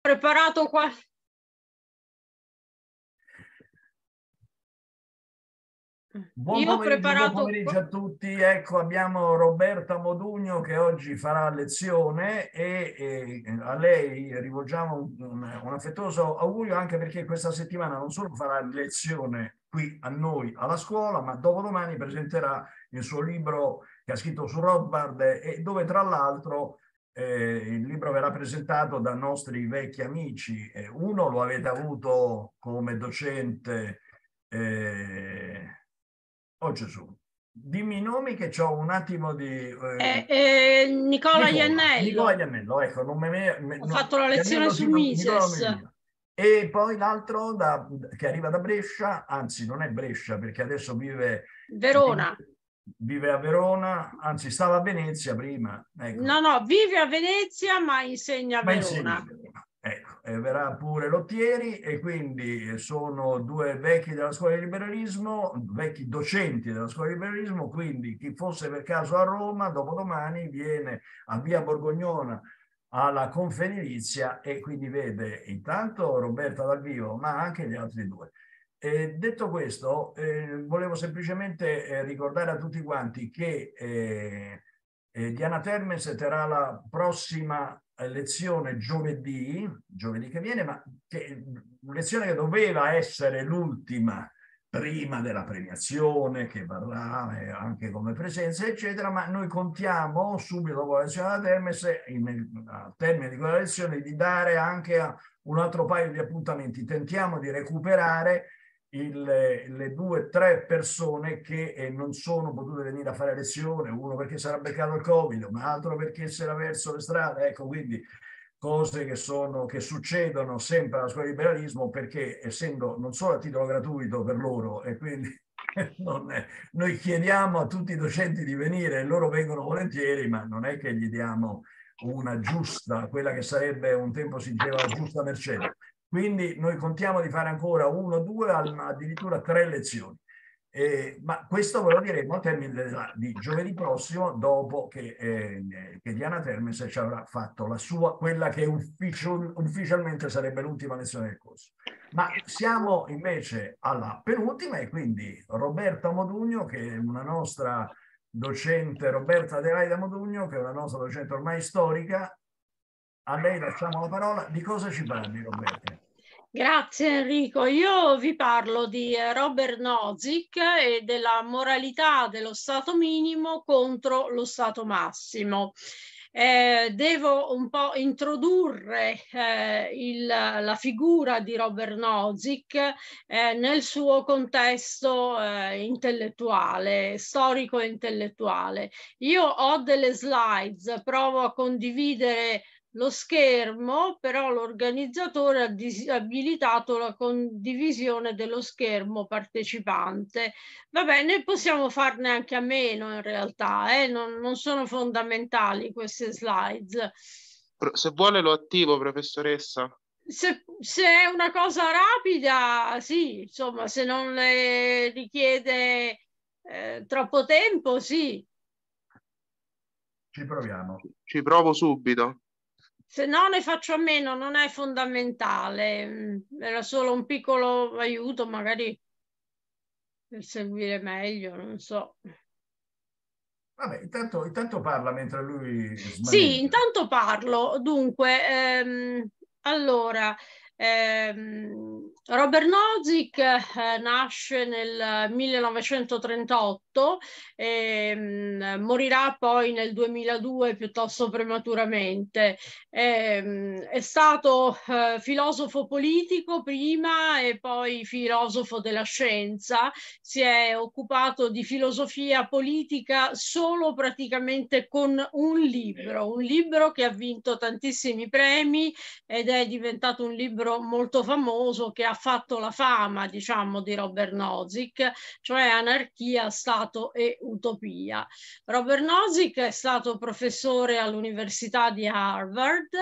Preparato qua. Buon Io ho pomeriggio a tutti. Ecco, abbiamo Roberta Modugno che oggi farà lezione e, e a lei rivolgiamo un, un, un, affettuoso augurio anche perché questa settimana non solo farà lezione qui a noi alla scuola, ma dopodomani presenterà il suo libro che ha scritto su Rothbard e dove tra l'altro eh, il libro verrà presentato da nostri vecchi amici. Eh, uno lo avete avuto come docente. Eh... Oh Gesù, dimmi i nomi che ho un attimo di... Eh, eh, eh... Nicola, Nicola Iannello. Nicola Iannello, ecco, non me, me, Ho non... fatto la lezione su Mises. E poi l'altro che arriva da Brescia, anzi non è Brescia perché adesso vive... Verona. Vive, vive a Verona, anzi stava a Venezia prima. Ecco. No, no, vive a Venezia ma insegna a ma Verona. Insegna. Ecco, e verrà pure Lottieri e quindi sono due vecchi della scuola di liberalismo, vecchi docenti della scuola di liberalismo, quindi chi fosse per caso a Roma, dopodomani viene a Via Borgognona alla Confedilizia e quindi vede intanto Roberta dal vivo, ma anche gli altri due. Eh, detto questo, eh, volevo semplicemente eh, ricordare a tutti quanti che eh, eh, Diana Termes terrà la prossima lezione giovedì, giovedì che viene, ma che, mm, lezione che doveva essere l'ultima prima della premiazione che varrà eh, anche come presenza eccetera ma noi contiamo subito dopo la lezione della Termes al termine di quella lezione di dare anche un altro paio di appuntamenti tentiamo di recuperare il, le due o tre persone che eh, non sono potute venire a fare lezione, uno perché si era beccato il Covid, un altro perché si era verso le strade, ecco quindi cose che, sono, che succedono sempre alla scuola di liberalismo perché essendo non solo a titolo gratuito per loro e quindi è, noi chiediamo a tutti i docenti di venire e loro vengono volentieri ma non è che gli diamo una giusta, quella che sarebbe un tempo si diceva la giusta mercede. Quindi noi contiamo di fare ancora uno, due, addirittura tre lezioni. Eh, ma questo ve lo diremo a termine di giovedì prossimo, dopo che, eh, che Diana Termes ci avrà fatto la sua, quella che ufficial, ufficialmente sarebbe l'ultima lezione del corso. Ma siamo invece alla penultima e quindi Roberta Modugno, che è una nostra docente, Roberta Adelaida Modugno, che è una nostra docente ormai storica, a lei lasciamo la parola. Di cosa ci parli, Roberta? Grazie Enrico. Io vi parlo di eh, Robert Nozick e della moralità dello Stato minimo contro lo Stato massimo. Eh, devo un po' introdurre eh, il, la figura di Robert Nozick eh, nel suo contesto eh, intellettuale, storico intellettuale. Io ho delle slides, provo a condividere lo schermo, però l'organizzatore ha disabilitato la condivisione dello schermo partecipante. Va bene, possiamo farne anche a meno in realtà, eh? non, non sono fondamentali queste slide. Se vuole lo attivo, professoressa. Se, se, è una cosa rapida, sì, insomma, se non le richiede eh, troppo tempo, sì. Ci proviamo. Ci provo subito se no ne faccio a meno, non è fondamentale, mm, era solo un piccolo aiuto magari per seguire meglio, non so. Vabbè, intanto, intanto parla mentre lui... Smaneggia. Sì, intanto parlo. Dunque, ehm, allora, ehm, Robert Nozick eh, nasce nel 1938 18, ehm, morirà poi nel 2002 piuttosto prematuramente. Eh, è stato eh, filosofo politico prima e poi filosofo della scienza, si è occupato di filosofia politica solo praticamente con un libro, un libro che ha vinto tantissimi premi ed è diventato un libro molto famoso che ha fatto la fama, diciamo, di Robert Nozick, cioè Anarchia, Stato Stato e Utopia. Robert Nozick è stato professore all'Università di Harvard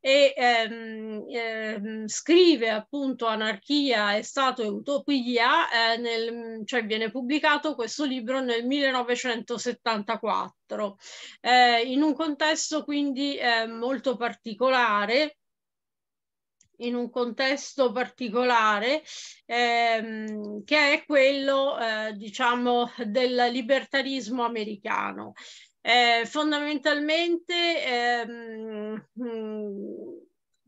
e ehm, ehm, scrive appunto Anarchia e Stato e Utopia, eh, nel, cioè viene pubblicato questo libro nel 1974, eh, in un contesto quindi eh, molto particolare in un contesto particolare ehm, che è quello eh, diciamo del libertarismo americano. Eh, fondamentalmente ehm, mm,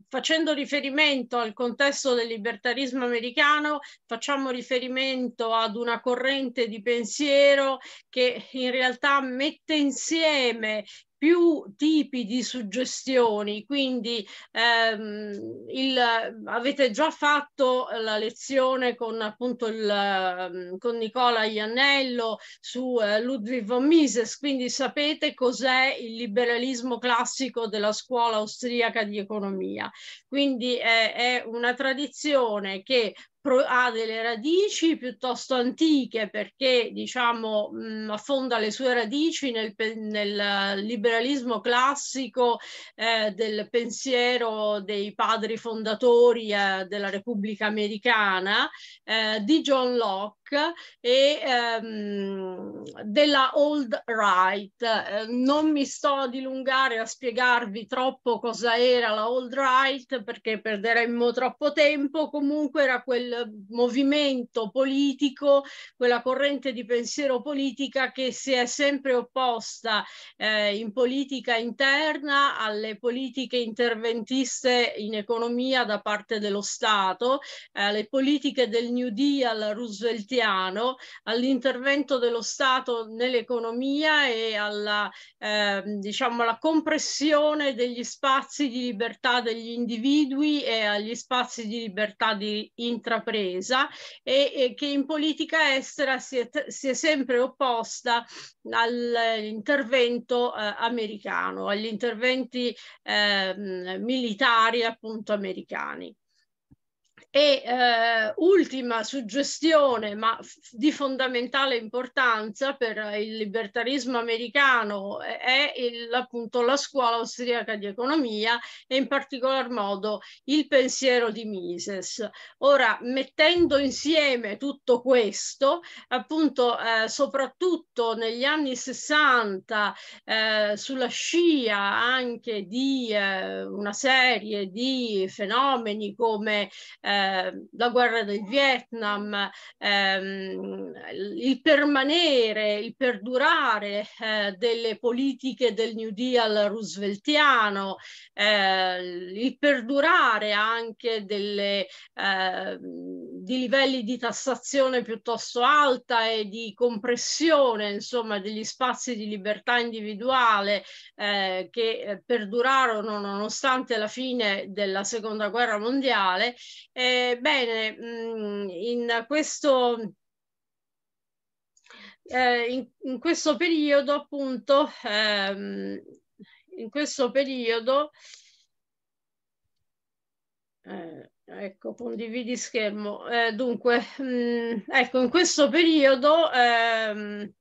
facendo riferimento al contesto del libertarismo americano, facciamo riferimento ad una corrente di pensiero che in realtà mette insieme più tipi di suggestioni, quindi ehm, il, avete già fatto la lezione con appunto il, ehm, con Nicola Iannello su eh, Ludwig von Mises, quindi sapete cos'è il liberalismo classico della scuola austriaca di economia. Quindi è, è una tradizione che ha delle radici piuttosto antiche perché diciamo mh, affonda le sue radici nel, nel liberalismo classico eh, del pensiero dei padri fondatori eh, della Repubblica Americana eh, di John Locke e ehm, della Old Right. Eh, non mi sto a dilungare a spiegarvi troppo cosa era la Old Right perché perderemmo troppo tempo, comunque era quel movimento politico, quella corrente di pensiero politica che si è sempre opposta eh, in politica interna alle politiche interventiste in economia da parte dello Stato, eh, alle politiche del New Deal Roosevelt cristiano all'intervento dello Stato nell'economia e alla, eh, diciamo, alla compressione degli spazi di libertà degli individui e agli spazi di libertà di intrapresa e, e che in politica estera si è, si è sempre opposta all'intervento eh, americano, agli interventi eh, militari appunto americani. E eh, ultima suggestione, ma di fondamentale importanza per il libertarismo americano, eh, è il, appunto la scuola austriaca di economia e in particolar modo il pensiero di Mises. Ora, mettendo insieme tutto questo, appunto, eh, soprattutto negli anni 60, eh, sulla scia anche di eh, una serie di fenomeni come eh, Ehm, la guerra del Vietnam, ehm, il permanere, il perdurare eh, delle politiche del New Deal rooseveltiano, eh, il perdurare anche delle, ehm, di livelli di tassazione piuttosto alta e di compressione insomma, degli spazi di libertà individuale eh, che eh, perdurarono nonostante la fine della seconda guerra mondiale. Eh, eh, bene, mm, in questo eh, in, questo periodo appunto ehm, in questo periodo eh, ecco condividi schermo dunque mm, ecco in questo periodo ehm,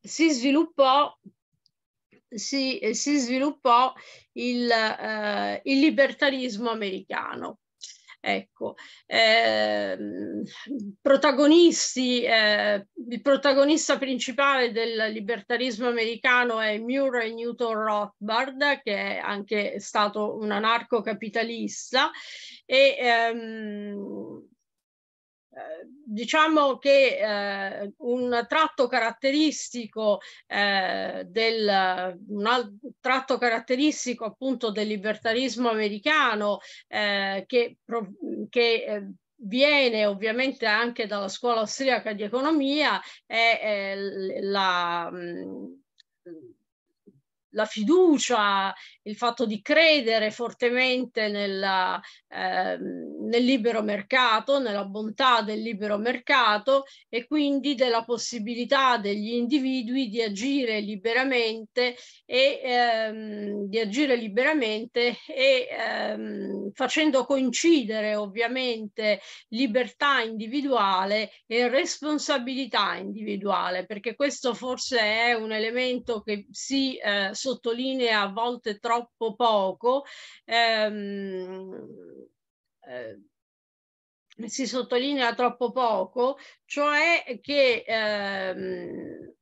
si sviluppò si, eh, si sviluppò il, eh, il libertarismo americano. Ecco, eh, protagonisti, eh, il protagonista principale del libertarismo americano è Murray Newton Rothbard, che è anche stato un anarcocapitalista, e ehm, diciamo che eh, un tratto caratteristico eh, del un tratto caratteristico appunto del libertarismo americano eh, che, che eh, viene ovviamente anche dalla scuola austriaca di economia è, è eh, la mm, la fiducia, il fatto di credere fortemente nella, eh, nel libero mercato, nella bontà del libero mercato e quindi della possibilità degli individui di agire liberamente e, ehm, agire liberamente e ehm, facendo coincidere ovviamente libertà individuale e responsabilità individuale, perché questo forse è un elemento che si eh, sottolinea a volte troppo poco. Ehm, eh, si sottolinea troppo poco, cioè che ehm,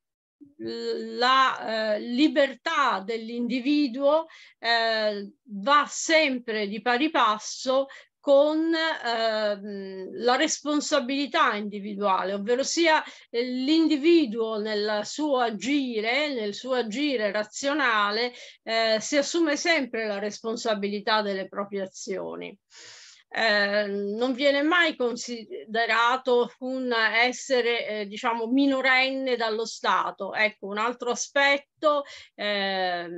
la eh, libertà dell'individuo eh, va sempre di pari passo con ehm, la responsabilità individuale, ovvero sia l'individuo nel suo agire, nel suo agire razionale, eh, si assume sempre la responsabilità delle proprie azioni. Eh, non viene mai considerato un essere eh, diciamo minorenne dallo Stato. Ecco un altro aspetto concetto eh,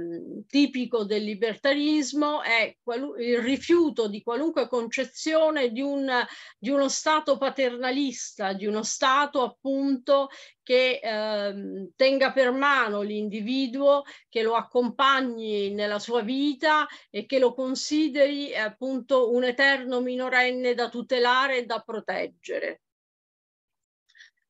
tipico del libertarismo è il rifiuto di qualunque concezione di, un, di uno Stato paternalista, di uno Stato appunto che eh, tenga per mano l'individuo, che lo accompagni nella sua vita e che lo consideri appunto un eterno minorenne da tutelare e da proteggere.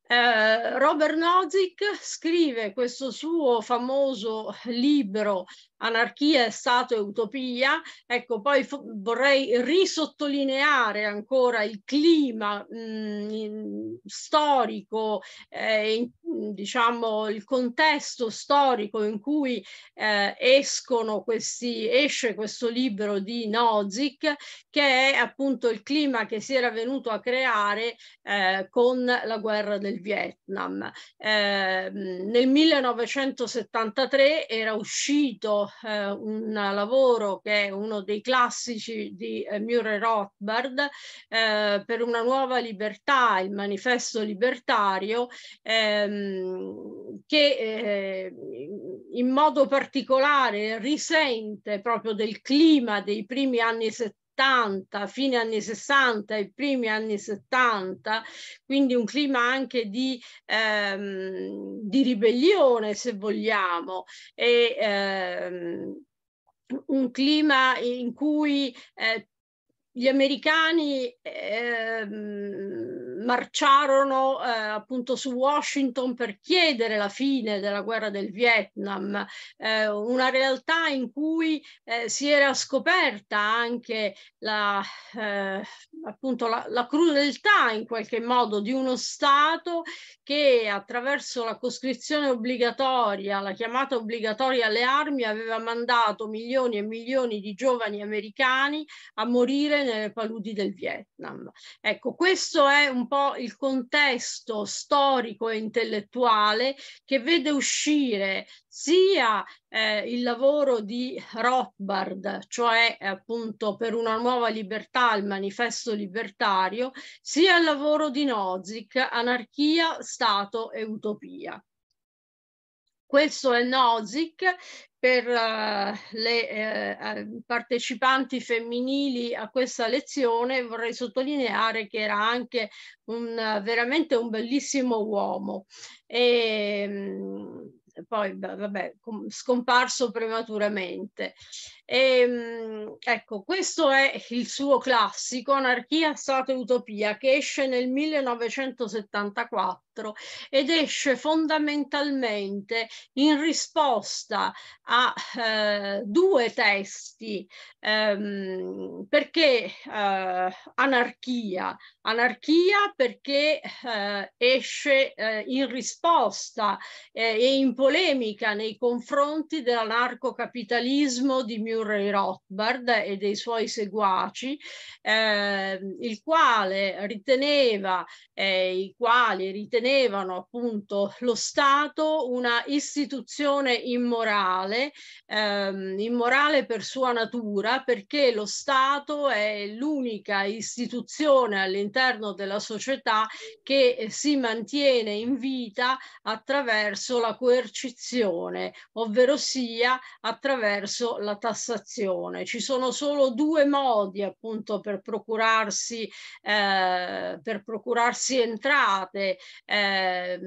Eh, Robert Nozick scrive questo suo famoso libro anarchia è stato e utopia, ecco poi vorrei risottolineare ancora il clima mh, mm, in, storico, eh, in, diciamo il contesto storico in cui eh, escono questi, esce questo libro di Nozick che è appunto il clima che si era venuto a creare eh, con la guerra del Vietnam. Eh, mm, nel 1973 era uscito fatto eh, un lavoro che è uno dei classici di eh, Murray Rothbard eh, per una nuova libertà, il manifesto libertario, ehm, che eh, in modo particolare risente proprio del clima dei primi anni 70 70, fine anni 60 e primi anni 70, quindi un clima anche di, ehm, di ribellione se vogliamo. E, ehm, un clima in cui eh, gli americani ehm, marciarono eh, appunto su Washington per chiedere la fine della guerra del Vietnam, eh, una realtà in cui eh, si era scoperta anche la, eh, appunto la, la crudeltà in qualche modo di uno Stato che attraverso la coscrizione obbligatoria, la chiamata obbligatoria alle armi, aveva mandato milioni e milioni di giovani americani a morire nelle paludi del Vietnam. Ecco, questo è un po' po' il contesto storico e intellettuale che vede uscire sia eh, il lavoro di Rothbard, cioè appunto per una nuova libertà, il manifesto libertario, sia il lavoro di Nozick, Anarchia, Stato e Utopia. Questo è Nozick per uh, le eh, eh, partecipanti femminili a questa lezione vorrei sottolineare che era anche un, veramente un bellissimo uomo. E, mm, poi vabbè, scomparso prematuramente. E, ehm, ecco, questo è il suo classico Anarchia, Stato e Utopia che esce nel 1974 ed esce fondamentalmente in risposta a eh, due testi ehm, perché eh, Anarchia, Anarchia perché eh, esce eh, in risposta eh, e in polemica nei confronti dell'anarcocapitalismo di Mio Murray Rothbard e dei suoi seguaci, eh, il quale riteneva, eh, i quali ritenevano appunto lo Stato una istituzione immorale, ehm, immorale per sua natura, perché lo Stato è l'unica istituzione all'interno della società che eh, si mantiene in vita attraverso la coercizione, ovvero sia attraverso la tassazione Cassazione. Ci sono solo due modi appunto per procurarsi, eh, per procurarsi entrate, eh,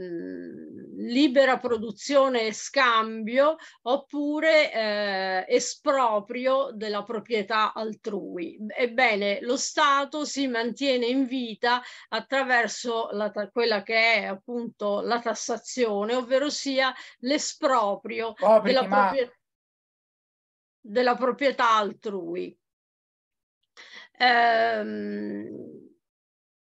libera produzione e scambio oppure eh, esproprio della proprietà altrui. Ebbene, lo Stato si mantiene in vita attraverso la, quella che è appunto la tassazione, ovvero sia l'esproprio oh, della proprietà della proprietà altrui. Ehm,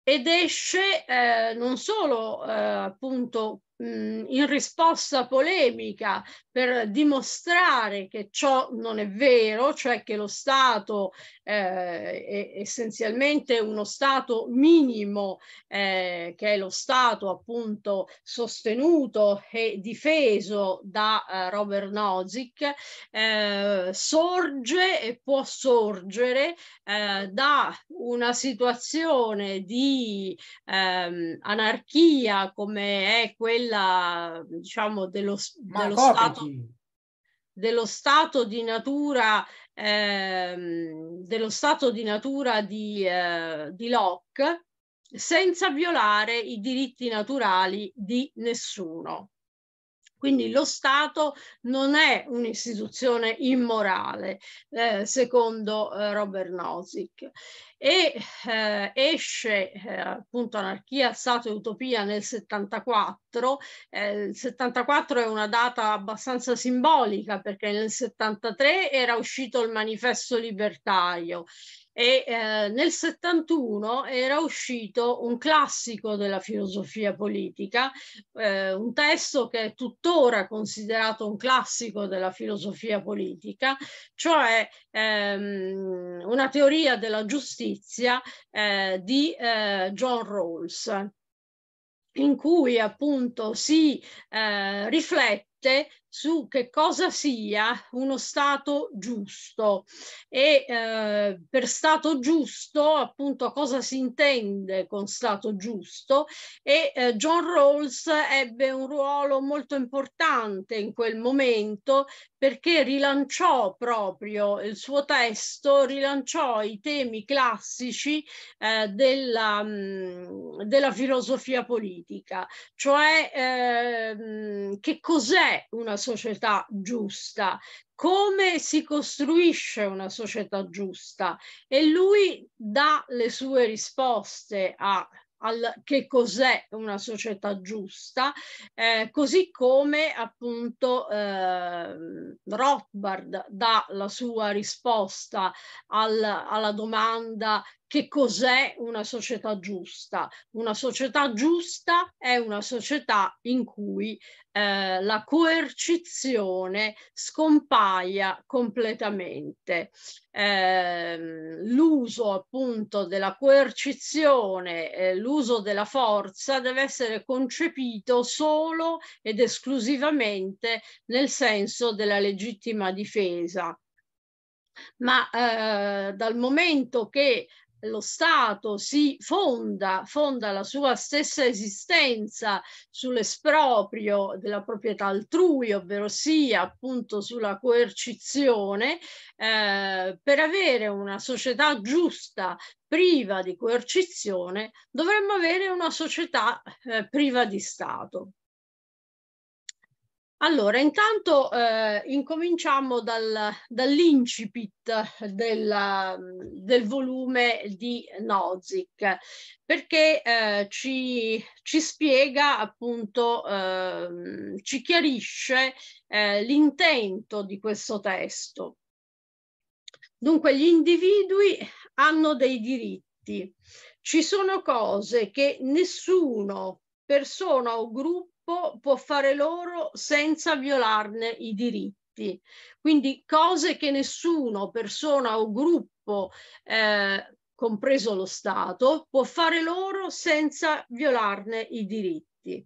ed esce eh, non solo eh, appunto Mm, in risposta polemica per dimostrare che ciò non è vero, cioè che lo Stato eh, è essenzialmente uno Stato minimo, eh, che è lo Stato appunto sostenuto e difeso da eh, Robert Nozick, eh, sorge e può sorgere eh, da una situazione di ehm, anarchia come è quella della, diciamo, dello, dello stato dello stato di natura ehm, dello stato di natura di, eh, di Locke senza violare i diritti naturali di nessuno. Quindi lo Stato non è un'istituzione immorale, eh, secondo eh, Robert Nozick. E eh, esce eh, appunto Anarchia, Stato e Utopia nel 74. Eh, il 74 è una data abbastanza simbolica perché nel 73 era uscito il manifesto libertario e eh, nel 71 era uscito un classico della filosofia politica, eh, un testo che è tuttora considerato un classico della filosofia politica, cioè ehm, una teoria della giustizia eh, di eh, John Rawls in cui appunto si eh, riflette su che cosa sia uno Stato giusto e eh, per Stato giusto appunto cosa si intende con Stato giusto e eh, John Rawls ebbe un ruolo molto importante in quel momento perché rilanciò proprio il suo testo, rilanciò i temi classici eh, della, mh, mm, della filosofia politica, cioè ehm, che cos'è una società giusta, come si costruisce una società giusta e lui dà le sue risposte a al, che cos'è una società giusta, eh, così come appunto eh, Rothbard dà la sua risposta al, alla domanda che cos'è una società giusta. Una società giusta è una società in cui eh, la coercizione scompaia completamente. Eh, l'uso appunto della coercizione, eh, l'uso della forza deve essere concepito solo ed esclusivamente nel senso della legittima difesa ma eh, dal momento che lo Stato si fonda, fonda la sua stessa esistenza sull'esproprio della proprietà altrui, ovvero sia appunto sulla coercizione, eh, per avere una società giusta, priva di coercizione, dovremmo avere una società eh, priva di Stato. Allora, intanto eh, incominciamo dal, dall'incipit del volume di Nozick, perché eh, ci, ci, spiega appunto, eh, ci chiarisce eh, l'intento di questo testo. Dunque, gli individui hanno dei diritti. Ci sono cose che nessuno, persona o gruppo gruppo può fare loro senza violarne i diritti. Quindi cose che nessuno, persona o gruppo, eh, compreso lo Stato, può fare loro senza violarne i diritti.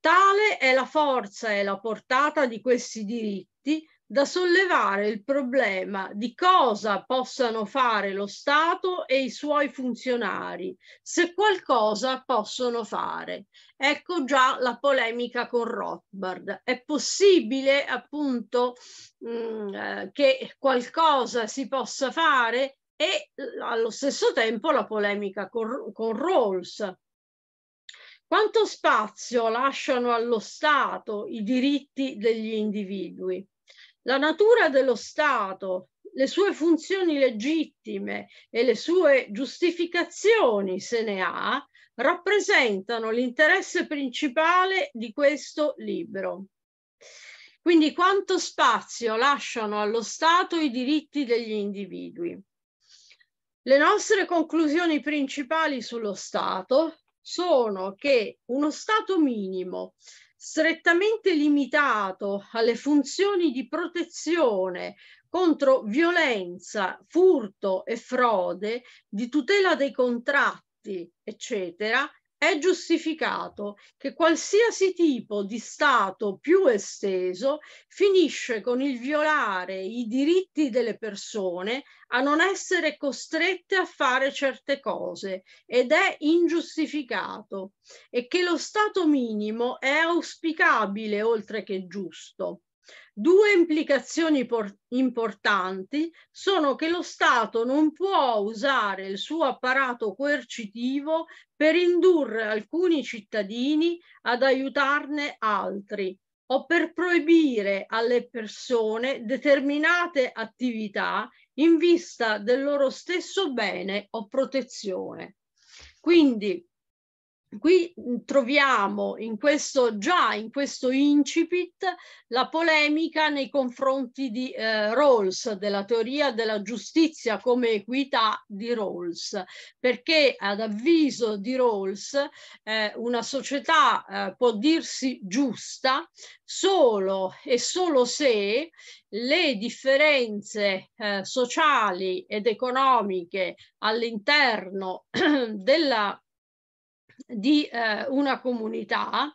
Tale è la forza e la portata di questi diritti da sollevare il problema di cosa possano fare lo Stato e i suoi funzionari, se qualcosa possono fare. Ecco già la polemica con Rothbard. È possibile appunto mh, mm, eh, che qualcosa si possa fare e eh, allo stesso tempo la polemica con, con Rawls. Quanto spazio lasciano allo Stato i diritti degli individui? La natura dello Stato, le sue funzioni legittime e le sue giustificazioni, se ne ha, rappresentano l'interesse principale di questo libro. Quindi quanto spazio lasciano allo Stato i diritti degli individui? Le nostre conclusioni principali sullo Stato sono che uno Stato minimo strettamente limitato alle funzioni di protezione contro violenza, furto e frode, di tutela dei contratti, eccetera, è giustificato che qualsiasi tipo di Stato più esteso finisce con il violare i diritti delle persone a non essere costrette a fare certe cose ed è ingiustificato e che lo Stato minimo è auspicabile oltre che giusto. Due implicazioni importanti sono che lo Stato non può usare il suo apparato coercitivo per indurre alcuni cittadini ad aiutarne altri o per proibire alle persone determinate attività in vista del loro stesso bene o protezione. Quindi qui troviamo in questo, già in questo incipit la polemica nei confronti di eh, Rawls, della teoria della giustizia come equità di Rawls, perché ad avviso di Rawls eh, una società eh, può dirsi giusta solo e solo se le differenze eh, sociali ed economiche all'interno della di eh, una comunità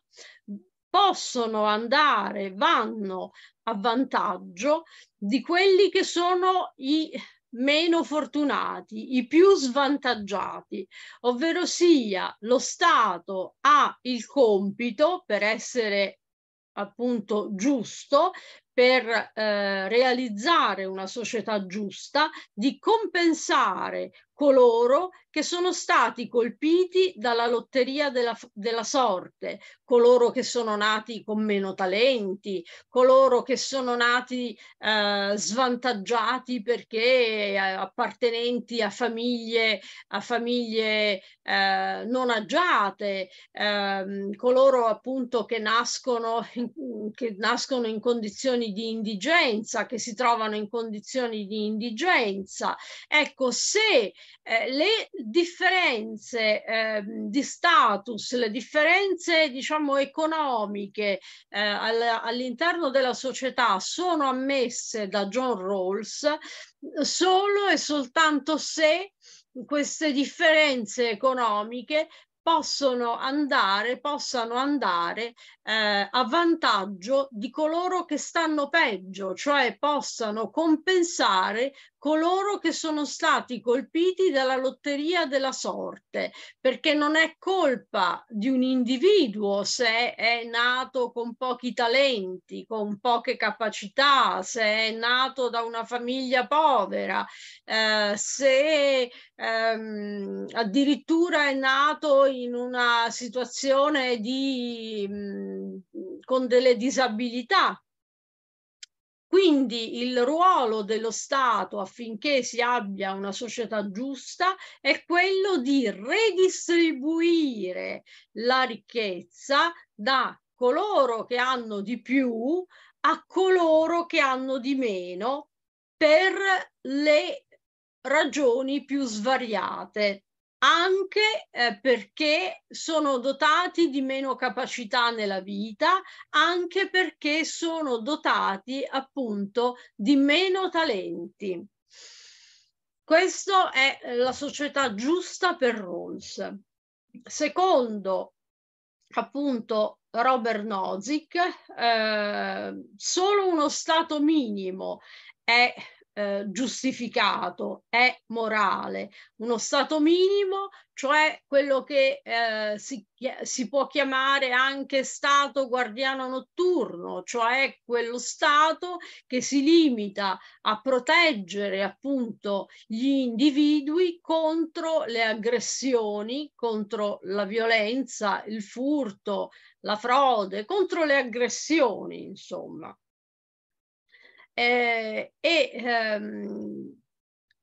possono andare, vanno a vantaggio di quelli che sono i meno fortunati, i più svantaggiati, ovvero sia lo Stato ha il compito per essere appunto giusto per eh, realizzare una società giusta, di compensare coloro che sono stati colpiti dalla lotteria della, della, sorte, coloro che sono nati con meno talenti, coloro che sono nati eh, svantaggiati perché eh, appartenenti a famiglie, a famiglie eh, non agiate, eh, coloro appunto che nascono, che nascono in condizioni condizioni di indigenza, che si trovano in condizioni di indigenza. Ecco, se eh, le differenze eh, di status, le differenze diciamo economiche eh, all'interno della società sono ammesse da John Rawls solo e soltanto se queste differenze economiche possono andare, possano andare eh, a vantaggio di coloro che stanno peggio, cioè possano compensare coloro che sono stati colpiti dalla lotteria della sorte, perché non è colpa di un individuo se è nato con pochi talenti, con poche capacità, se è nato da una famiglia povera, eh, se ehm, addirittura è nato in una situazione di... Mh, mm, con delle disabilità. Quindi il ruolo dello Stato affinché si abbia una società giusta è quello di redistribuire la ricchezza da coloro che hanno di più a coloro che hanno di meno per le ragioni più svariate anche eh, perché sono dotati di meno capacità nella vita, anche perché sono dotati appunto di meno talenti. Questa è la società giusta per Rawls. Secondo appunto Robert Nozick, eh, solo uno stato minimo è eh, giustificato, è morale. Uno stato minimo, cioè quello che eh, si, si può chiamare anche stato guardiano notturno, cioè quello stato che si limita a proteggere appunto gli individui contro le aggressioni, contro la violenza, il furto, la frode, contro le aggressioni, insomma eh, e ehm,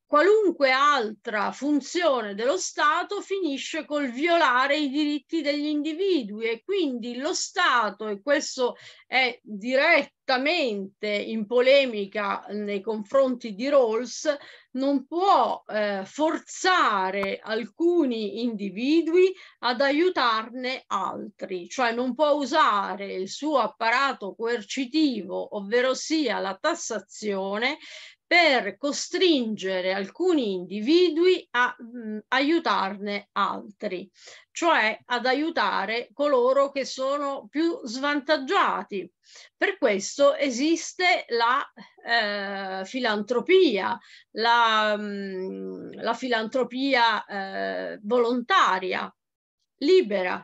qualunque altra funzione dello Stato finisce col violare i diritti degli individui e quindi lo Stato, e questo è direttamente in polemica nei confronti di Rawls, non può eh, forzare alcuni individui ad aiutarne altri, cioè non può usare il suo apparato coercitivo, ovvero sia la tassazione, per costringere alcuni individui a mh, mm, aiutarne altri, cioè ad aiutare coloro che sono più svantaggiati. Per questo esiste la eh, filantropia, la, mh, mm, la filantropia eh, volontaria, libera,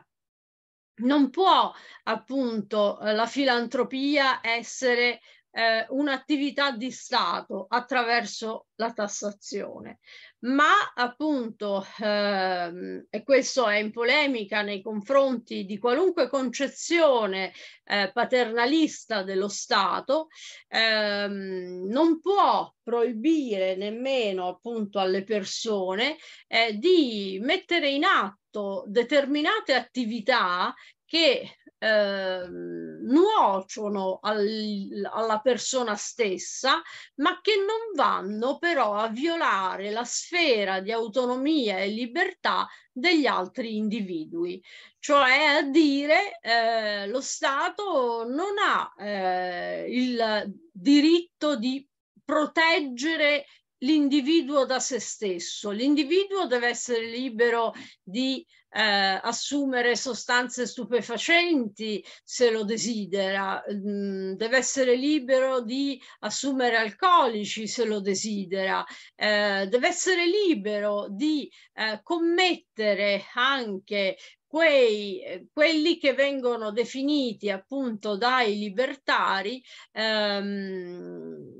non può appunto eh, la filantropia essere eh, un'attività di Stato attraverso la tassazione, ma appunto, ehm, e questo è in polemica nei confronti di qualunque concezione eh, paternalista dello Stato, ehm, non può proibire nemmeno appunto alle persone eh, di mettere in atto determinate attività che eh, nuociono al, alla persona stessa, ma che non vanno però a violare la sfera di autonomia e libertà degli altri individui. Cioè a dire eh, lo Stato non ha eh, il diritto di proteggere l'individuo da se stesso. L'individuo deve essere libero di eh, assumere sostanze stupefacenti se lo desidera, mh, mm, deve essere libero di assumere alcolici se lo desidera, eh, deve essere libero di eh, commettere anche quei, quelli che vengono definiti appunto dai libertari. Ehm,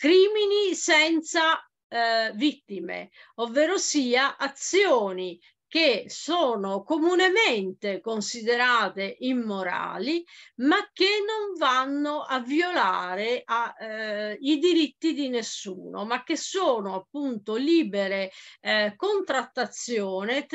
crimini senza eh, vittime, ovvero sia azioni che sono comunemente considerate immorali, ma che non vanno a violare a, eh, i diritti di nessuno, ma che sono appunto libere eh, contrattazioni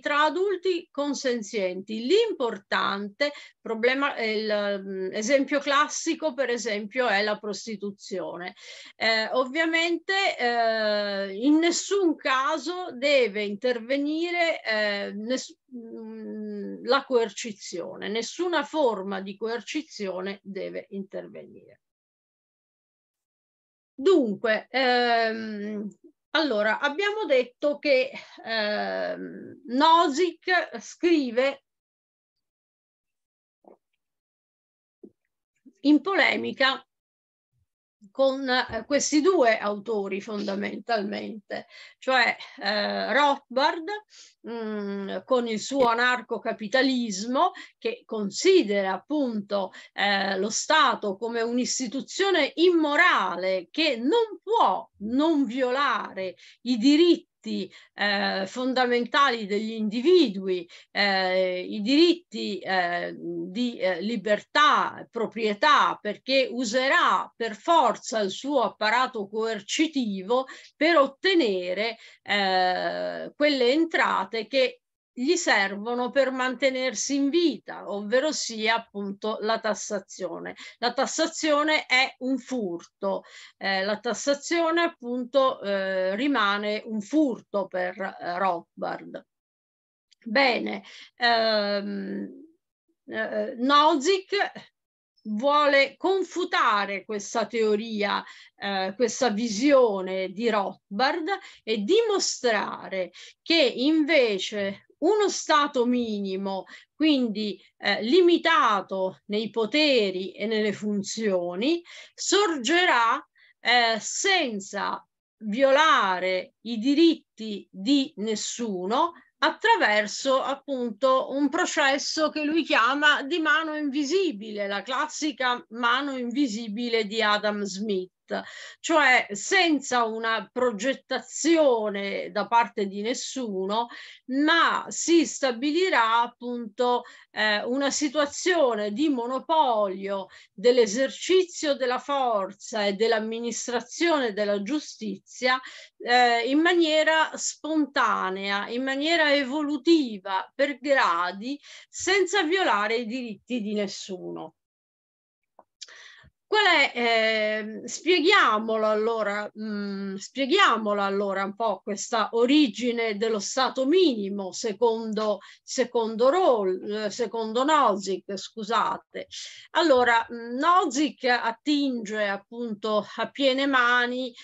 tra adulti consenzienti. L'importante problema, l'esempio mm, classico per esempio è la prostituzione. Eh, ovviamente eh, in nessun caso deve intervenire eh, ness- mm, la coercizione, nessuna forma di coercizione deve intervenire. Dunque, ehm, allora abbiamo detto che ehm, Nozick scrive in polemica con eh, questi due autori fondamentalmente, cioè eh, Rothbard mh, mm, con il suo anarcocapitalismo che considera appunto eh, lo Stato come un'istituzione immorale che non può non violare i diritti diritti eh, fondamentali degli individui, eh, i diritti eh, di eh, libertà, proprietà, perché userà per forza il suo apparato coercitivo per ottenere eh, quelle entrate che gli servono per mantenersi in vita, ovvero sia appunto la tassazione. La tassazione è un furto, eh, la tassazione appunto eh, rimane un furto per eh, Rothbard. Bene, ehm, eh, Nozick vuole confutare questa teoria, eh, questa visione di Rothbard e dimostrare che invece uno Stato minimo, quindi eh, limitato nei poteri e nelle funzioni, sorgerà eh, senza violare i diritti di nessuno attraverso appunto un processo che lui chiama di mano invisibile, la classica mano invisibile di Adam Smith cioè senza una progettazione da parte di nessuno, ma si stabilirà appunto eh, una situazione di monopolio dell'esercizio della forza e dell'amministrazione della giustizia eh, in maniera spontanea, in maniera evolutiva, per gradi, senza violare i diritti di nessuno. Qual è, eh, spieghiamolo, allora, mh, mhmm, spieghiamolo allora un po' questa origine dello stato minimo secondo, secondo, Roll, eh, secondo Nozick, scusate. Allora, Nozick attinge appunto a piene mani eh,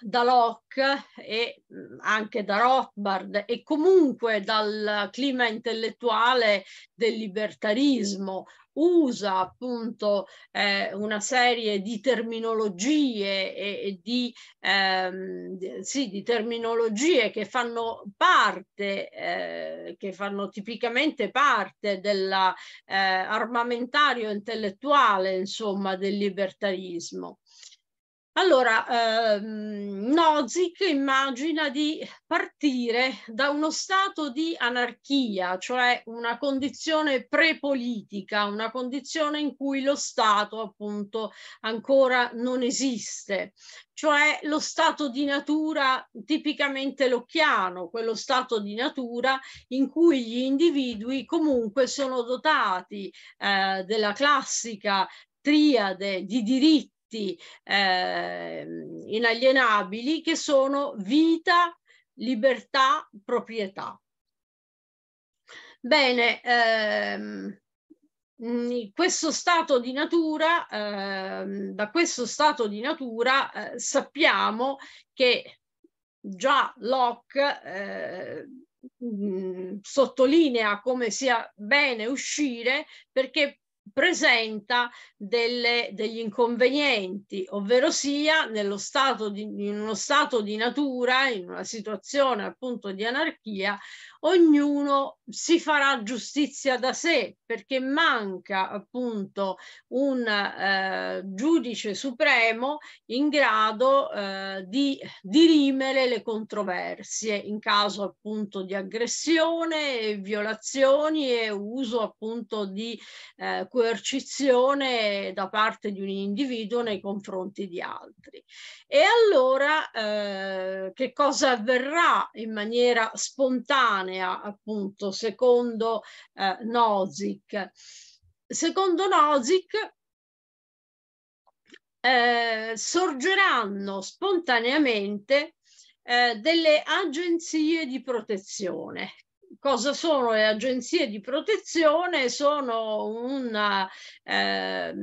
da Locke e mhmm, anche da Rothbard e comunque dal clima intellettuale del libertarismo, usa appunto eh, una serie di terminologie e, e di, ehm, di, sì, di terminologie che fanno parte, eh, che fanno tipicamente parte dell'armamentario eh, intellettuale, insomma, del libertarismo. Allora, ehm, Nozick immagina di partire da uno stato di anarchia, cioè una condizione prepolitica, una condizione in cui lo Stato appunto ancora non esiste, cioè lo stato di natura tipicamente locchiano, quello stato di natura in cui gli individui comunque sono dotati eh, della classica triade di diritti diritti eh, inalienabili che sono vita, libertà, proprietà. Bene, ehm, questo stato di natura, eh, da questo stato di natura eh, sappiamo che già Locke eh, mh, sottolinea come sia bene uscire perché presenta delle, degli inconvenienti, ovvero sia nello stato di, in uno stato di natura, in una situazione appunto di anarchia, ognuno si farà giustizia da sé perché manca appunto un eh, giudice supremo in grado eh, di dirimere le controversie in caso appunto di aggressione, e violazioni e uso appunto di eh, coercizione da parte di un individuo nei confronti di altri. E allora eh, che cosa avverrà in maniera spontanea? temporanea, appunto, secondo eh, Nozick. Secondo Nozick, eh, sorgeranno spontaneamente eh, delle agenzie di protezione. Cosa sono le agenzie di protezione? Sono una, eh,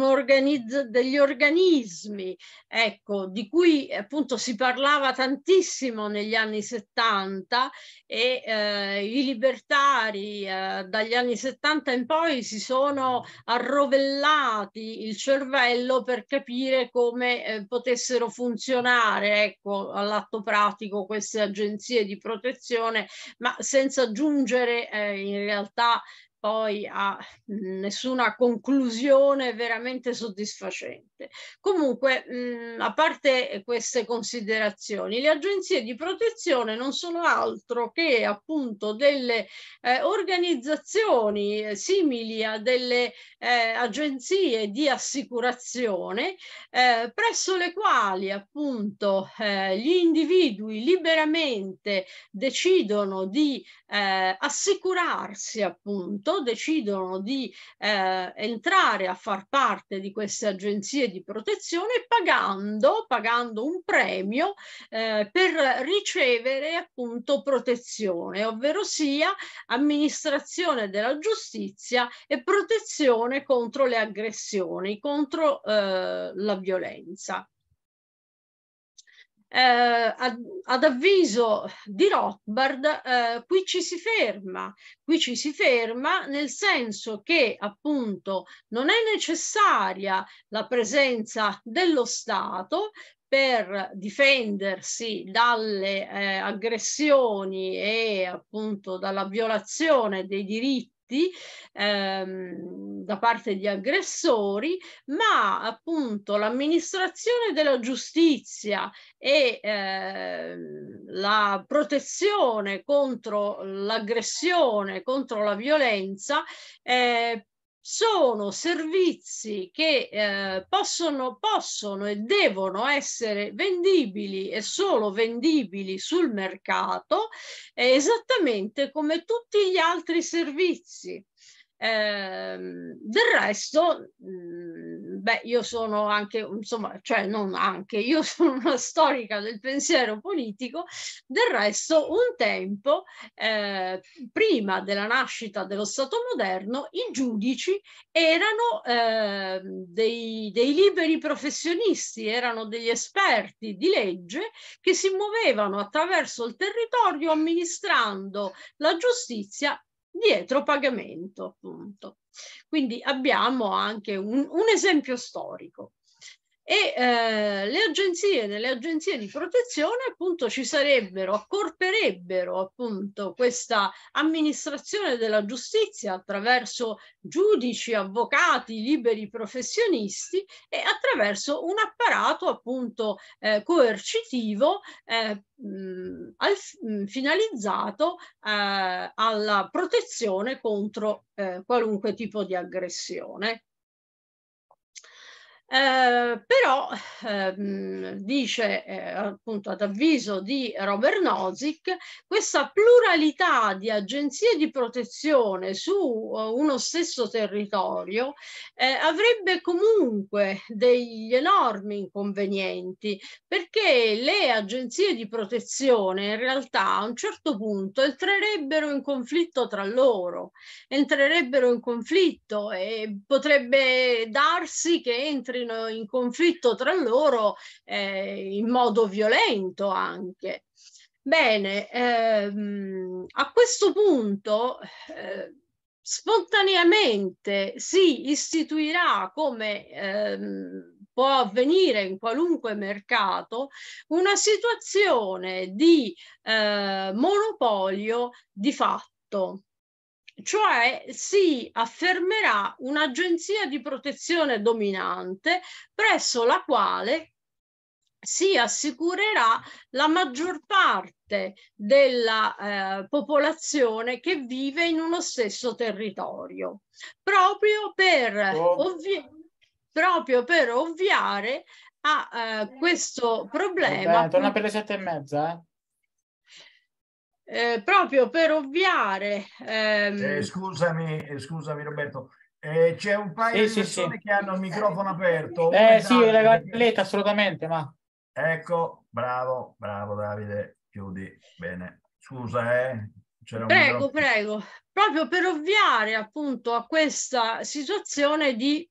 organizz- degli organismi, ecco, di cui appunto si parlava tantissimo negli anni 70 e eh, i libertari eh, dagli anni 70 in poi si sono arrovellati il cervello per capire come eh, potessero funzionare, ecco, all'atto pratico queste agenzie di protezione, ma senza giungere eh, in realtà poi a mhmm, nessuna conclusione veramente soddisfacente. Comunque, mh, mhmm, a parte queste considerazioni, le agenzie di protezione non sono altro che appunto delle eh, organizzazioni eh, simili a delle eh, agenzie di assicurazione eh, presso le quali appunto eh, gli individui liberamente decidono di eh, assicurarsi appunto punto decidono di eh, entrare a far parte di queste agenzie di protezione pagando, pagando un premio eh, per ricevere appunto protezione, ovvero sia amministrazione della giustizia e protezione contro le aggressioni, contro eh, la violenza eh, ad, ad, avviso di Rothbard eh, qui ci si ferma, qui ci si ferma nel senso che appunto non è necessaria la presenza dello Stato per difendersi dalle eh, aggressioni e appunto dalla violazione dei diritti violenti ehm, da parte di aggressori, ma appunto l'amministrazione della giustizia e ehm, la protezione contro l'aggressione, contro la violenza, eh, sono servizi che eh, possono, possono e devono essere vendibili e solo vendibili sul mercato eh, esattamente come tutti gli altri servizi. Ehm, del resto, mm, beh, io sono anche, insomma, cioè non anche, io sono una storica del pensiero politico. Del resto, un tempo, eh, prima della nascita dello Stato moderno, i giudici erano eh, dei, dei liberi professionisti, erano degli esperti di legge che si muovevano attraverso il territorio amministrando la giustizia dietro pagamento appunto. Quindi abbiamo anche un, un esempio storico e eh, le agenzie, nelle agenzie di protezione appunto ci sarebbero, accorperebbero appunto questa amministrazione della giustizia attraverso giudici, avvocati, liberi professionisti e attraverso un apparato appunto eh, coercitivo eh, al, mh, finalizzato eh, alla protezione contro eh, qualunque tipo di aggressione. Eh, però ehm, dice eh, appunto ad avviso di Robert Nozick questa pluralità di agenzie di protezione su uh, uno stesso territorio eh, avrebbe comunque degli enormi inconvenienti perché le agenzie di protezione in realtà a un certo punto entrerebbero in conflitto tra loro entrerebbero in conflitto e potrebbe darsi che entri entrino in conflitto tra loro eh, in modo violento anche. Bene, ehm, a questo punto eh, spontaneamente si istituirà come ehm, può avvenire in qualunque mercato una situazione di eh, monopolio di fatto cioè si affermerà un'agenzia di protezione dominante presso la quale si assicurerà la maggior parte della eh, popolazione che vive in uno stesso territorio, proprio per, oh. ovvi- proprio per ovviare a eh, questo problema. Vabbè, torna per le sette e mezza, eh? Eh, proprio per ovviare. Ehm... Eh, scusami, eh, scusami Roberto, eh, c'è un paio sì, di persone sì, che hanno il microfono aperto. Eh sì, la galletta assolutamente, ma... Ecco, bravo, bravo Davide, chiudi, bene. Scusa, eh, c'era prego, un... prego. Proprio per ovviare appunto a questa situazione di,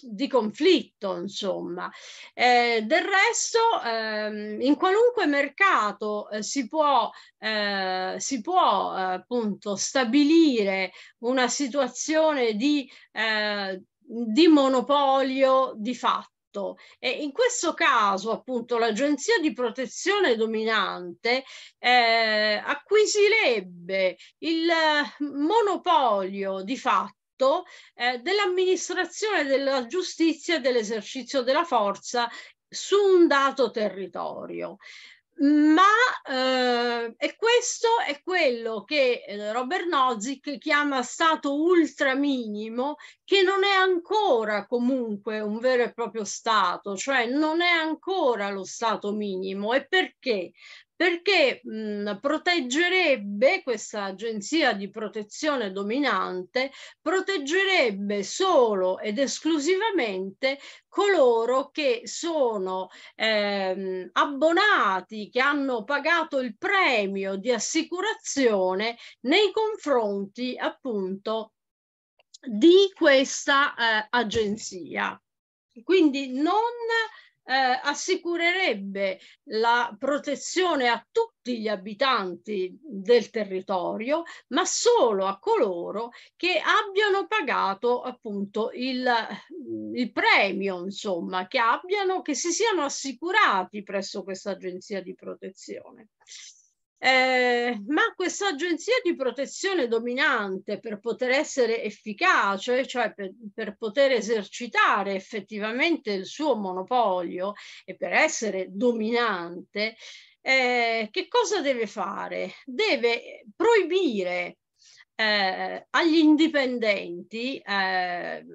di conflitto, insomma. Eh, del resto, ehm, in qualunque mercato eh, si può, eh, si può eh, appunto stabilire una situazione di, eh, di monopolio di fatto fatto. E in questo caso, appunto, l'agenzia di protezione dominante eh, acquisirebbe il eh, monopolio di fatto eh, dell'amministrazione della giustizia e dell'esercizio della forza su un dato territorio ma eh, e questo è quello che eh, Robert Nozick chiama stato ultra minimo, che non è ancora comunque un vero e proprio stato, cioè non è ancora lo stato minimo. E perché? perché mh, mhmm, proteggerebbe questa agenzia di protezione dominante, proteggerebbe solo ed esclusivamente coloro che sono ehm, abbonati, che hanno pagato il premio di assicurazione nei confronti appunto di questa eh, agenzia. Quindi non eh, assicurerebbe la protezione a tutti gli abitanti del territorio, ma solo a coloro che abbiano pagato appunto il, il premio, insomma, che abbiano, che si siano assicurati presso questa agenzia di protezione. Eh, ma questa agenzia di protezione dominante per poter essere efficace, cioè per, per, poter esercitare effettivamente il suo monopolio e per essere dominante, eh, che cosa deve fare? Deve proibire eh, agli indipendenti, eh,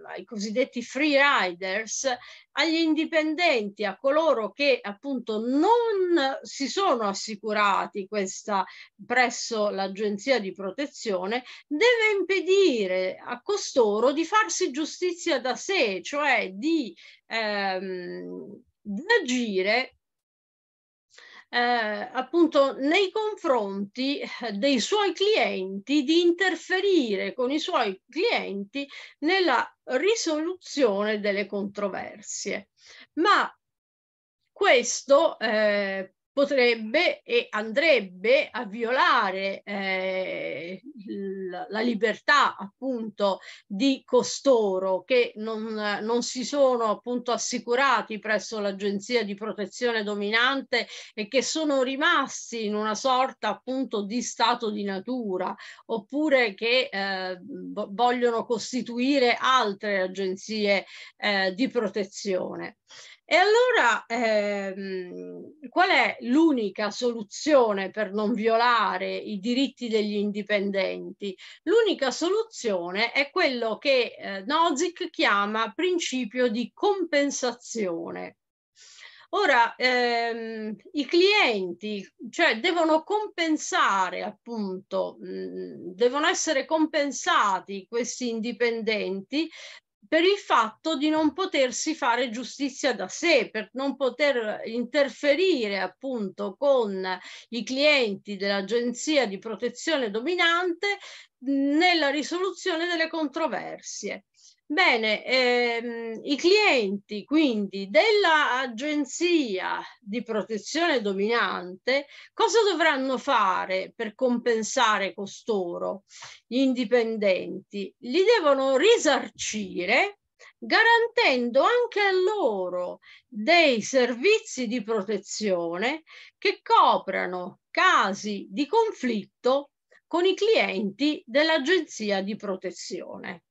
ai cosiddetti free riders, agli indipendenti, a coloro che appunto non si sono assicurati questa presso l'agenzia di protezione, deve impedire a costoro di farsi giustizia da sé, cioè di ehm, di agire eh, appunto nei confronti eh, dei suoi clienti di interferire con i suoi clienti nella risoluzione delle controversie. Ma questo eh, potrebbe e andrebbe a violare eh, la libertà appunto di costoro che non, non si sono appunto assicurati presso l'agenzia di protezione dominante e che sono rimasti in una sorta appunto di stato di natura oppure che eh, vogliono costituire altre agenzie eh, di protezione. E allora ehm, qual è l'unica soluzione per non violare i diritti degli indipendenti? L'unica soluzione è quello che eh, Nozick chiama principio di compensazione. Ora, ehm, i clienti, cioè, devono compensare, appunto, mh, mm, devono essere compensati questi indipendenti per il fatto di non potersi fare giustizia da sé, per non poter interferire appunto con i clienti dell'agenzia di protezione dominante nella risoluzione delle controversie. Bene, ehm, i clienti quindi dell'agenzia di protezione dominante cosa dovranno fare per compensare costoro, gli indipendenti? Li devono risarcire garantendo anche a loro dei servizi di protezione che coprano casi di conflitto con i clienti dell'agenzia di protezione.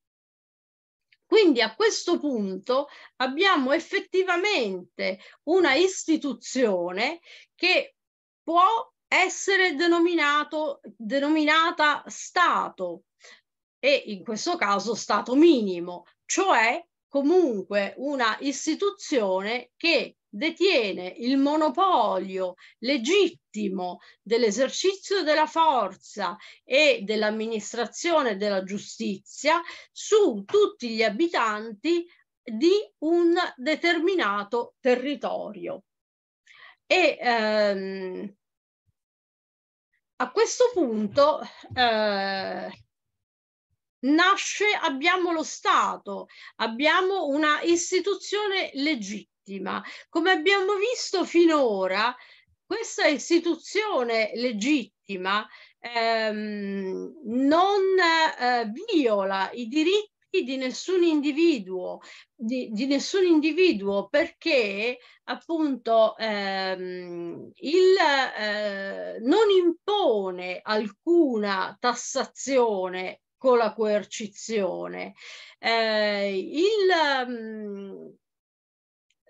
Quindi a questo punto abbiamo effettivamente una istituzione che può essere denominata Stato e in questo caso Stato minimo, cioè comunque una istituzione che detiene il monopolio legittimo dell'esercizio della forza e dell'amministrazione della giustizia su tutti gli abitanti di un determinato territorio. E ehm, a questo punto eh, nasce, abbiamo lo Stato, abbiamo una istituzione legittima vittima. Come abbiamo visto finora, questa istituzione legittima ehm, non eh, viola i diritti di nessun individuo, di, di nessun individuo perché appunto ehm, il, eh, non impone alcuna tassazione con la coercizione. Eh, il, ehm,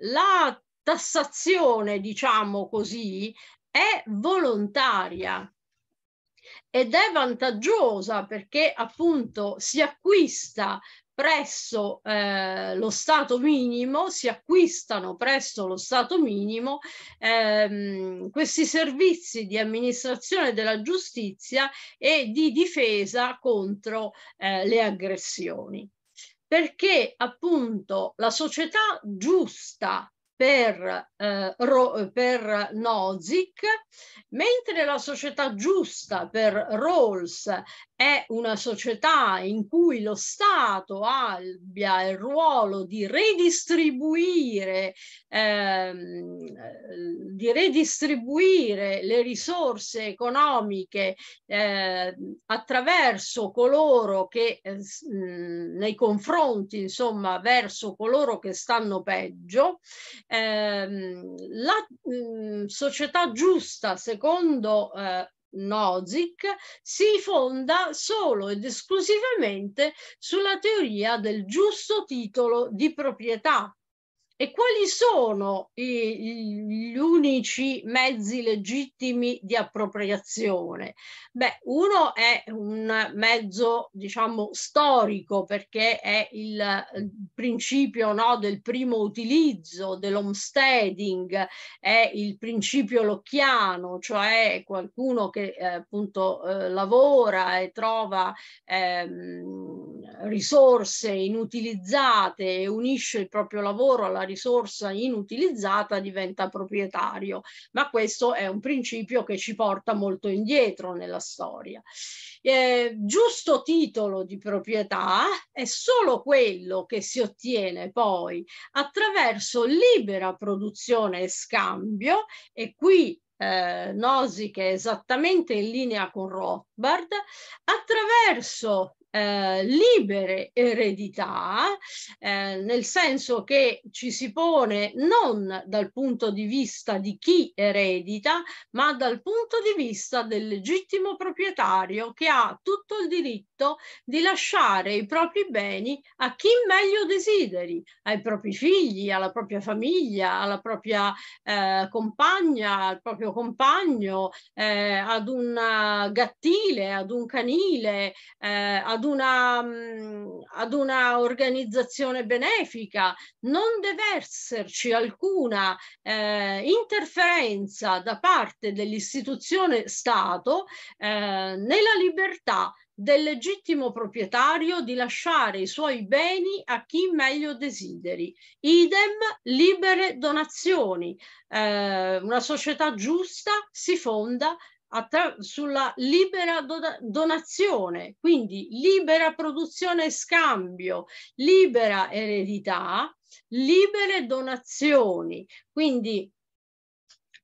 la tassazione, diciamo così, è volontaria ed è vantaggiosa perché appunto si acquista presso eh, lo stato minimo, si acquistano presso lo stato minimo ehm, questi servizi di amministrazione della giustizia e di difesa contro eh, le aggressioni perché appunto la società giusta per, eh, Ro, per Nozick, mentre la società giusta per Rawls è una società in cui lo Stato abbia il ruolo di redistribuire, ehm, di redistribuire le risorse economiche eh, attraverso coloro che, eh, nei confronti, insomma, verso coloro che stanno peggio, ehm, la mh, mm, società giusta, secondo eh, Nozick, si fonda solo ed esclusivamente sulla teoria del giusto titolo di proprietà, e quali sono i, gli unici mezzi legittimi di appropriazione? Beh, uno è un mezzo, diciamo, storico, perché è il, eh, principio no, del primo utilizzo, dell'homesteading, è il principio locchiano, cioè qualcuno che eh, appunto eh, lavora e trova... Ehm, risorse inutilizzate e unisce il proprio lavoro alla risorsa inutilizzata diventa proprietario, ma questo è un principio che ci porta molto indietro nella storia. Eh, giusto titolo di proprietà è solo quello che si ottiene poi attraverso libera produzione e scambio e qui eh, Nozick è esattamente in linea con Rothbard, attraverso eh, libere eredità, eh, nel senso che ci si pone non dal punto di vista di chi eredita, ma dal punto di vista del legittimo proprietario che ha tutto il diritto di lasciare i propri beni a chi meglio desideri, ai propri figli, alla propria famiglia, alla propria eh, compagna, al proprio compagno, eh, ad un eh, gattile, ad un canile, ad eh, ad una, mm, ad una organizzazione benefica, non deve esserci alcuna eh, interferenza da parte dell'istituzione Stato eh, nella libertà del legittimo proprietario di lasciare i suoi beni a chi meglio desideri. Idem libere donazioni. Eh, una società giusta si fonda sulla libera do donazione, quindi libera produzione e scambio, libera eredità, libere donazioni, quindi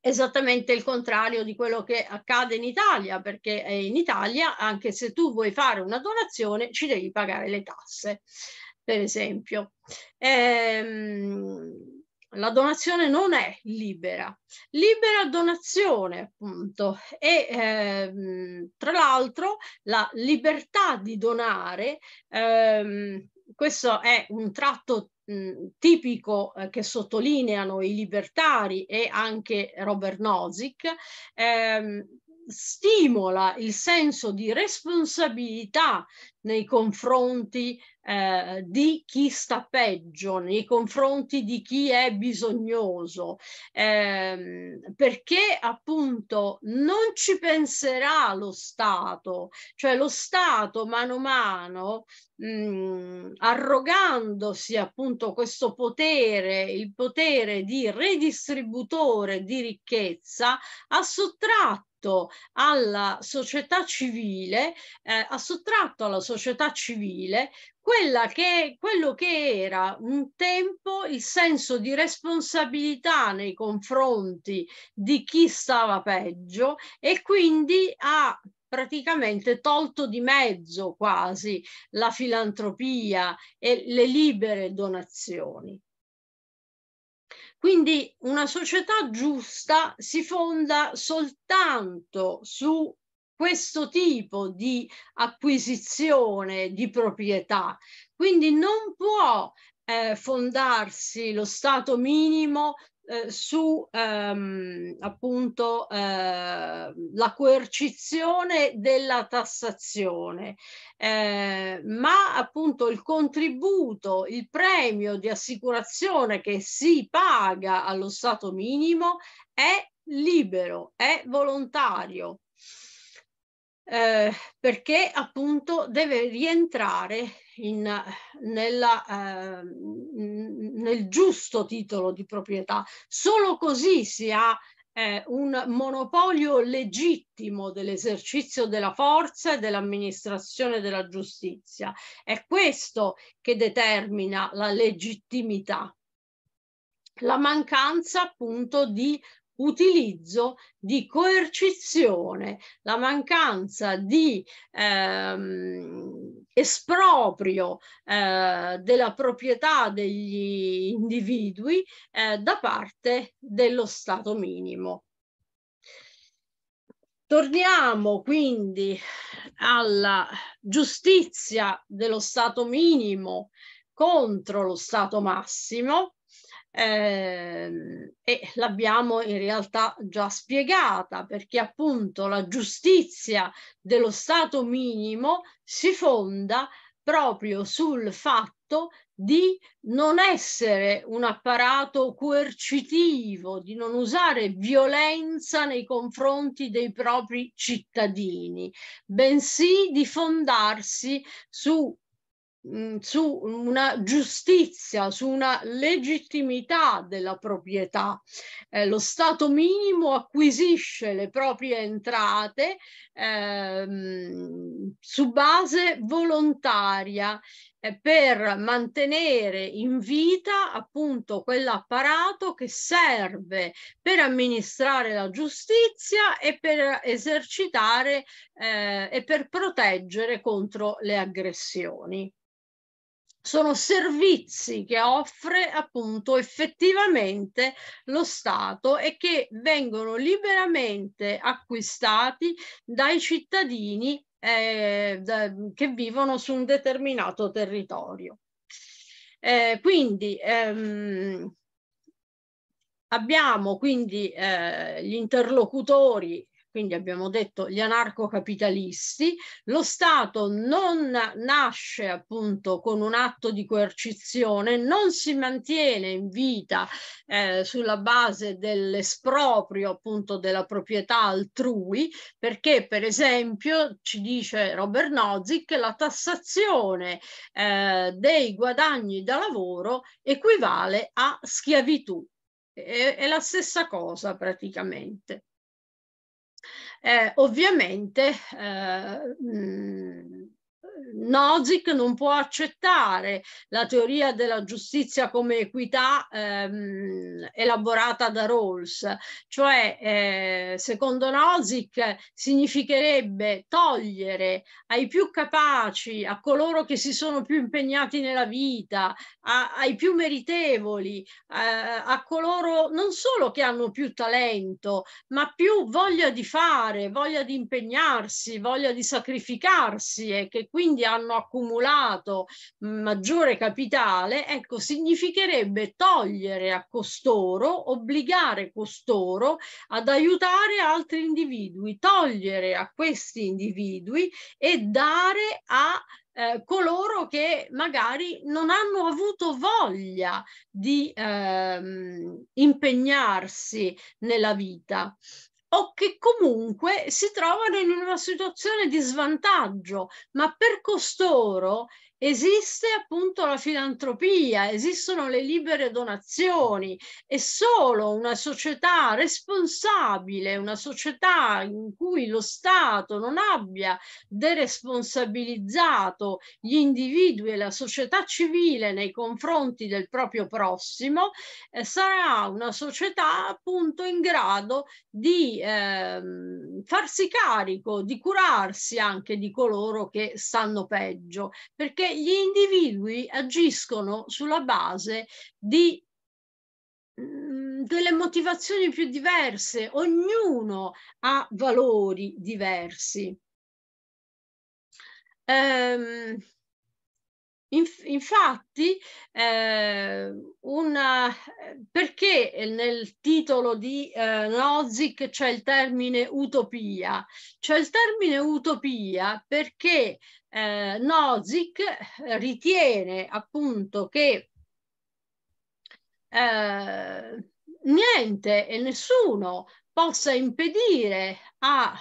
esattamente il contrario di quello che accade in Italia, perché in Italia anche se tu vuoi fare una donazione ci devi pagare le tasse, per esempio. Ehm la donazione non è libera, libera donazione appunto e ehm, tra l'altro la libertà di donare, ehm, questo è un tratto tipico eh, che sottolineano i libertari e anche Robert Nozick, ehm, stimola il senso di responsabilità nei confronti eh, di chi sta peggio, nei confronti di chi è bisognoso, eh, perché appunto non ci penserà lo Stato, cioè lo Stato mano a mano, mh, arrogandosi appunto questo potere, il potere di redistributore di ricchezza, ha sottratto alla società civile, eh, ha sottratto alla società società civile che, quello che era un tempo il senso di responsabilità nei confronti di chi stava peggio e quindi ha praticamente tolto di mezzo quasi la filantropia e le libere donazioni. Quindi una società giusta si fonda soltanto su questo tipo di acquisizione di proprietà. Quindi non può eh, fondarsi lo stato minimo eh, su ehm, appunto eh, la coercizione della tassazione, eh, ma appunto il contributo, il premio di assicurazione che si paga allo Stato minimo è libero, è volontario, eh, perché appunto deve rientrare in, nella, eh, nel giusto titolo di proprietà. Solo così si ha eh, un monopolio legittimo dell'esercizio della forza e dell'amministrazione della giustizia. È questo che determina la legittimità la mancanza appunto di utilizzo di coercizione, la mancanza di ehm, esproprio eh, della proprietà degli individui eh, da parte dello Stato minimo. Torniamo quindi alla giustizia dello Stato minimo contro lo Stato massimo eh, e l'abbiamo in realtà già spiegata perché appunto la giustizia dello Stato minimo si fonda proprio sul fatto di non essere un apparato coercitivo, di non usare violenza nei confronti dei propri cittadini, bensì di fondarsi su Mm, su una giustizia, su una legittimità della proprietà. Eh, lo Stato minimo acquisisce le proprie entrate ehm, su base volontaria eh, per mantenere in vita appunto quell'apparato che serve per amministrare la giustizia e per esercitare eh, e per proteggere contro le aggressioni sono servizi che offre appunto effettivamente lo Stato e che vengono liberamente acquistati dai cittadini eh, da, che vivono su un determinato territorio. Eh, quindi ehm, abbiamo quindi eh, gli interlocutori quindi abbiamo detto gli anarcocapitalisti, lo Stato non nasce appunto con un atto di coercizione, non si mantiene in vita eh, sulla base dell'esproprio appunto della proprietà altrui, perché per esempio ci dice Robert Nozick la tassazione eh, dei guadagni da lavoro equivale a schiavitù. è la stessa cosa praticamente. Eh, ovviamente eh, mh, Nozick non può accettare la teoria della giustizia come equità ehm, elaborata da Rawls, cioè eh, secondo Nozick significherebbe togliere ai più capaci, a coloro che si sono più impegnati nella vita, a, ai più meritevoli, eh, a coloro non solo che hanno più talento, ma più voglia di fare, voglia di impegnarsi, voglia di sacrificarsi e che quindi quindi hanno accumulato mm, maggiore capitale, ecco, significherebbe togliere a costoro, obbligare costoro ad aiutare altri individui, togliere a questi individui e dare a eh, coloro che magari non hanno avuto voglia di ehm, impegnarsi nella vita o che comunque si trovano in una situazione di svantaggio, ma per costoro esiste appunto la filantropia, esistono le libere donazioni e solo una società responsabile, una società in cui lo Stato non abbia deresponsabilizzato gli individui e la società civile nei confronti del proprio prossimo, eh, sarà una società appunto in grado di eh, farsi carico, di curarsi anche di coloro che stanno peggio, perché gli individui agiscono sulla base di mm, delle motivazioni più diverse, ognuno ha valori diversi. Ehm, infatti, ehm, eh, una, perché nel titolo di eh, Nozick c'è il termine utopia? C'è il termine utopia perché eh, Nozick ritiene appunto che eh, niente e nessuno possa impedire a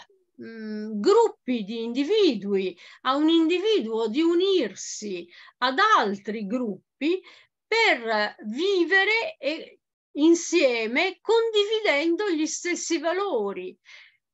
Mm, gruppi di individui, a un individuo di unirsi ad altri gruppi per vivere e, insieme condividendo gli stessi valori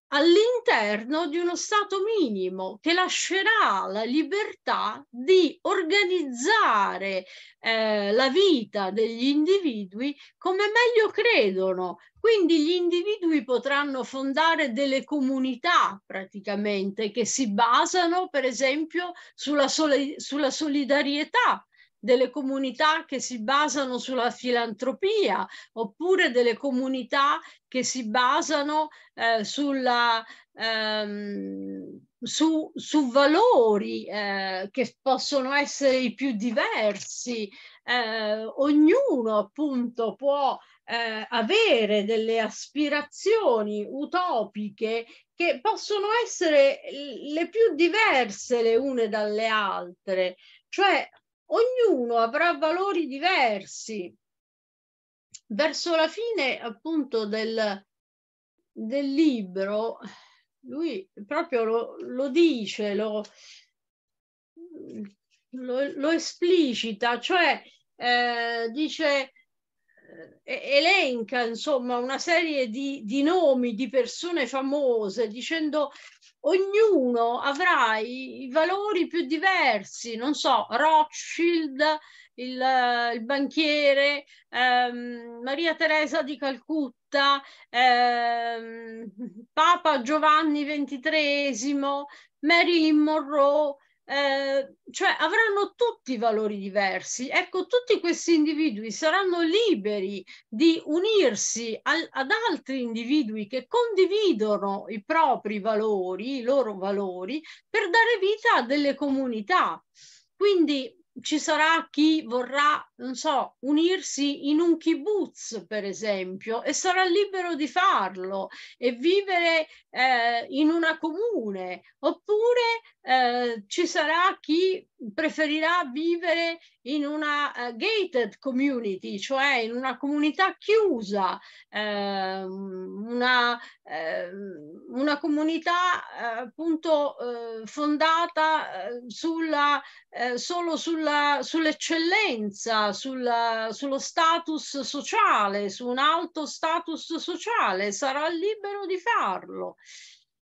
all'interno di uno Stato minimo che lascerà la libertà di organizzare eh, la vita degli individui come meglio credono. Quindi gli individui potranno fondare delle comunità praticamente che si basano per esempio sulla, soli- sulla solidarietà delle comunità che si basano sulla filantropia oppure delle comunità che si basano eh, sulla, ehm, su, su, valori eh, che possono essere i più diversi. Eh, ognuno appunto può eh, avere delle aspirazioni utopiche che possono essere le più diverse le une dalle altre. Cioè ognuno avrà valori diversi. Verso la fine appunto del, del libro, lui proprio lo, lo dice, lo, lo, lo, esplicita, cioè eh, dice eh, elenca insomma una serie di, di, nomi di persone famose dicendo ognuno avrà i, i valori più diversi, non so, Rothschild, il, il banchiere, ehm, Maria Teresa di Calcutta, ehm, Papa Giovanni XXIII, Marilyn Monroe, eh, cioè avranno tutti valori diversi. Ecco, tutti questi individui saranno liberi di unirsi al, ad altri individui che condividono i propri valori, i loro valori, per dare vita a delle comunità. Quindi ci sarà chi vorrà non so, unirsi in un kibbutz, per esempio, e sarà libero di farlo e vivere eh, in una comune, oppure eh, ci sarà chi preferirà vivere in una uh, gated community, cioè in una comunità chiusa, eh, una, eh, una, comunità eh, appunto eh, fondata eh, sulla, solo sulla, sull'eccellenza, sulla, sullo status sociale, su un alto status sociale, sarà libero di farlo.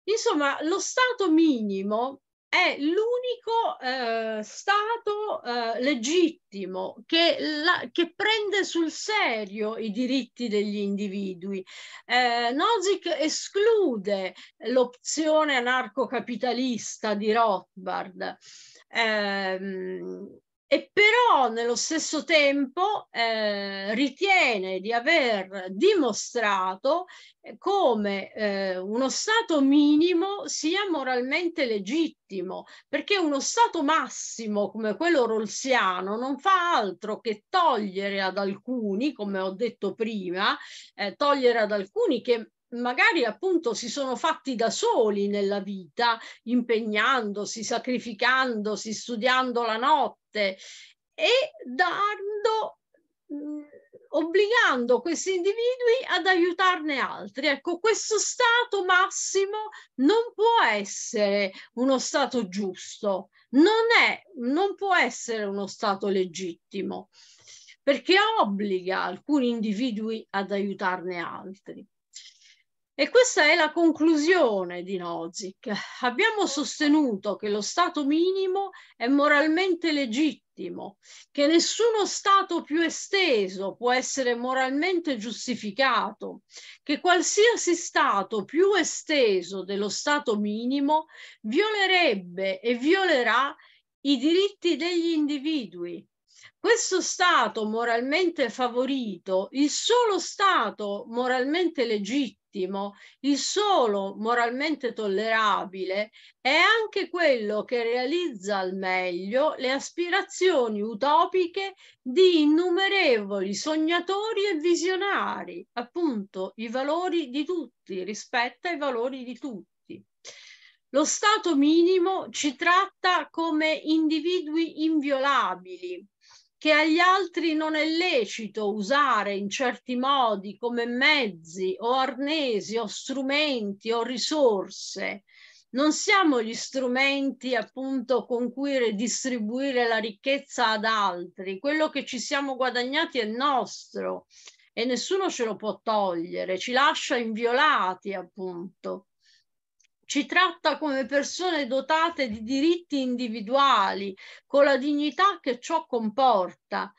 Insomma, lo stato minimo è l'unico eh, Stato eh, legittimo che, la, che, prende sul serio i diritti degli individui. Eh, Nozick esclude l'opzione anarcocapitalista di Rothbard. Ehm, e però nello stesso tempo eh, ritiene di aver dimostrato eh, come eh, uno Stato minimo sia moralmente legittimo, perché uno Stato massimo come quello rolsiano non fa altro che togliere ad alcuni, come ho detto prima, eh, togliere ad alcuni che magari appunto si sono fatti da soli nella vita, impegnandosi, sacrificandosi, studiando la notte e dando obbligando questi individui ad aiutarne altri. Ecco, questo stato massimo non può essere uno stato giusto, non, è, non può essere uno stato legittimo, perché obbliga alcuni individui ad aiutarne altri. E questa è la conclusione di Nozick. Abbiamo sostenuto che lo Stato minimo è moralmente legittimo, che nessuno Stato più esteso può essere moralmente giustificato, che qualsiasi Stato più esteso dello Stato minimo violerebbe e violerà i diritti degli individui, questo Stato moralmente favorito, il solo Stato moralmente legittimo, legittimo, il solo moralmente tollerabile è anche quello che realizza al meglio le aspirazioni utopiche di innumerevoli sognatori e visionari, appunto i valori di tutti, rispetta i valori di tutti. Lo Stato minimo ci tratta come individui inviolabili, che agli altri non è lecito usare in certi modi come mezzi o arnesi o strumenti o risorse. Non siamo gli strumenti appunto con cui redistribuire la ricchezza ad altri, quello che ci siamo guadagnati è nostro e nessuno ce lo può togliere, ci lascia inviolati appunto ci tratta come persone dotate di diritti individuali, con la dignità che ciò comporta.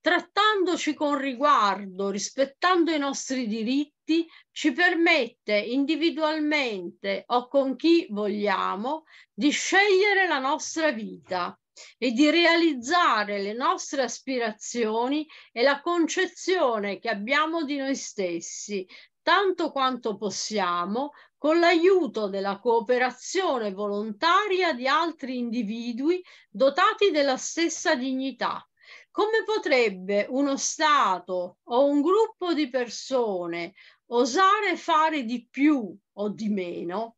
Trattandoci con riguardo, rispettando i nostri diritti, ci permette individualmente o con chi vogliamo di scegliere la nostra vita e di realizzare le nostre aspirazioni e la concezione che abbiamo di noi stessi, tanto quanto possiamo, con l'aiuto della cooperazione volontaria di altri individui dotati della stessa dignità. Come potrebbe uno Stato o un gruppo di persone osare fare di più o di meno?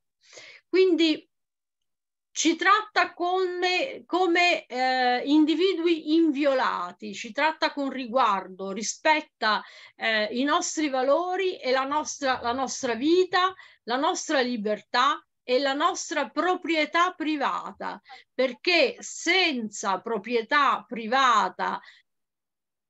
Quindi ci tratta come, come eh, individui inviolati, ci tratta con riguardo, rispetta eh, i nostri valori e la nostra, la nostra vita, la nostra libertà e la nostra proprietà privata, perché senza proprietà privata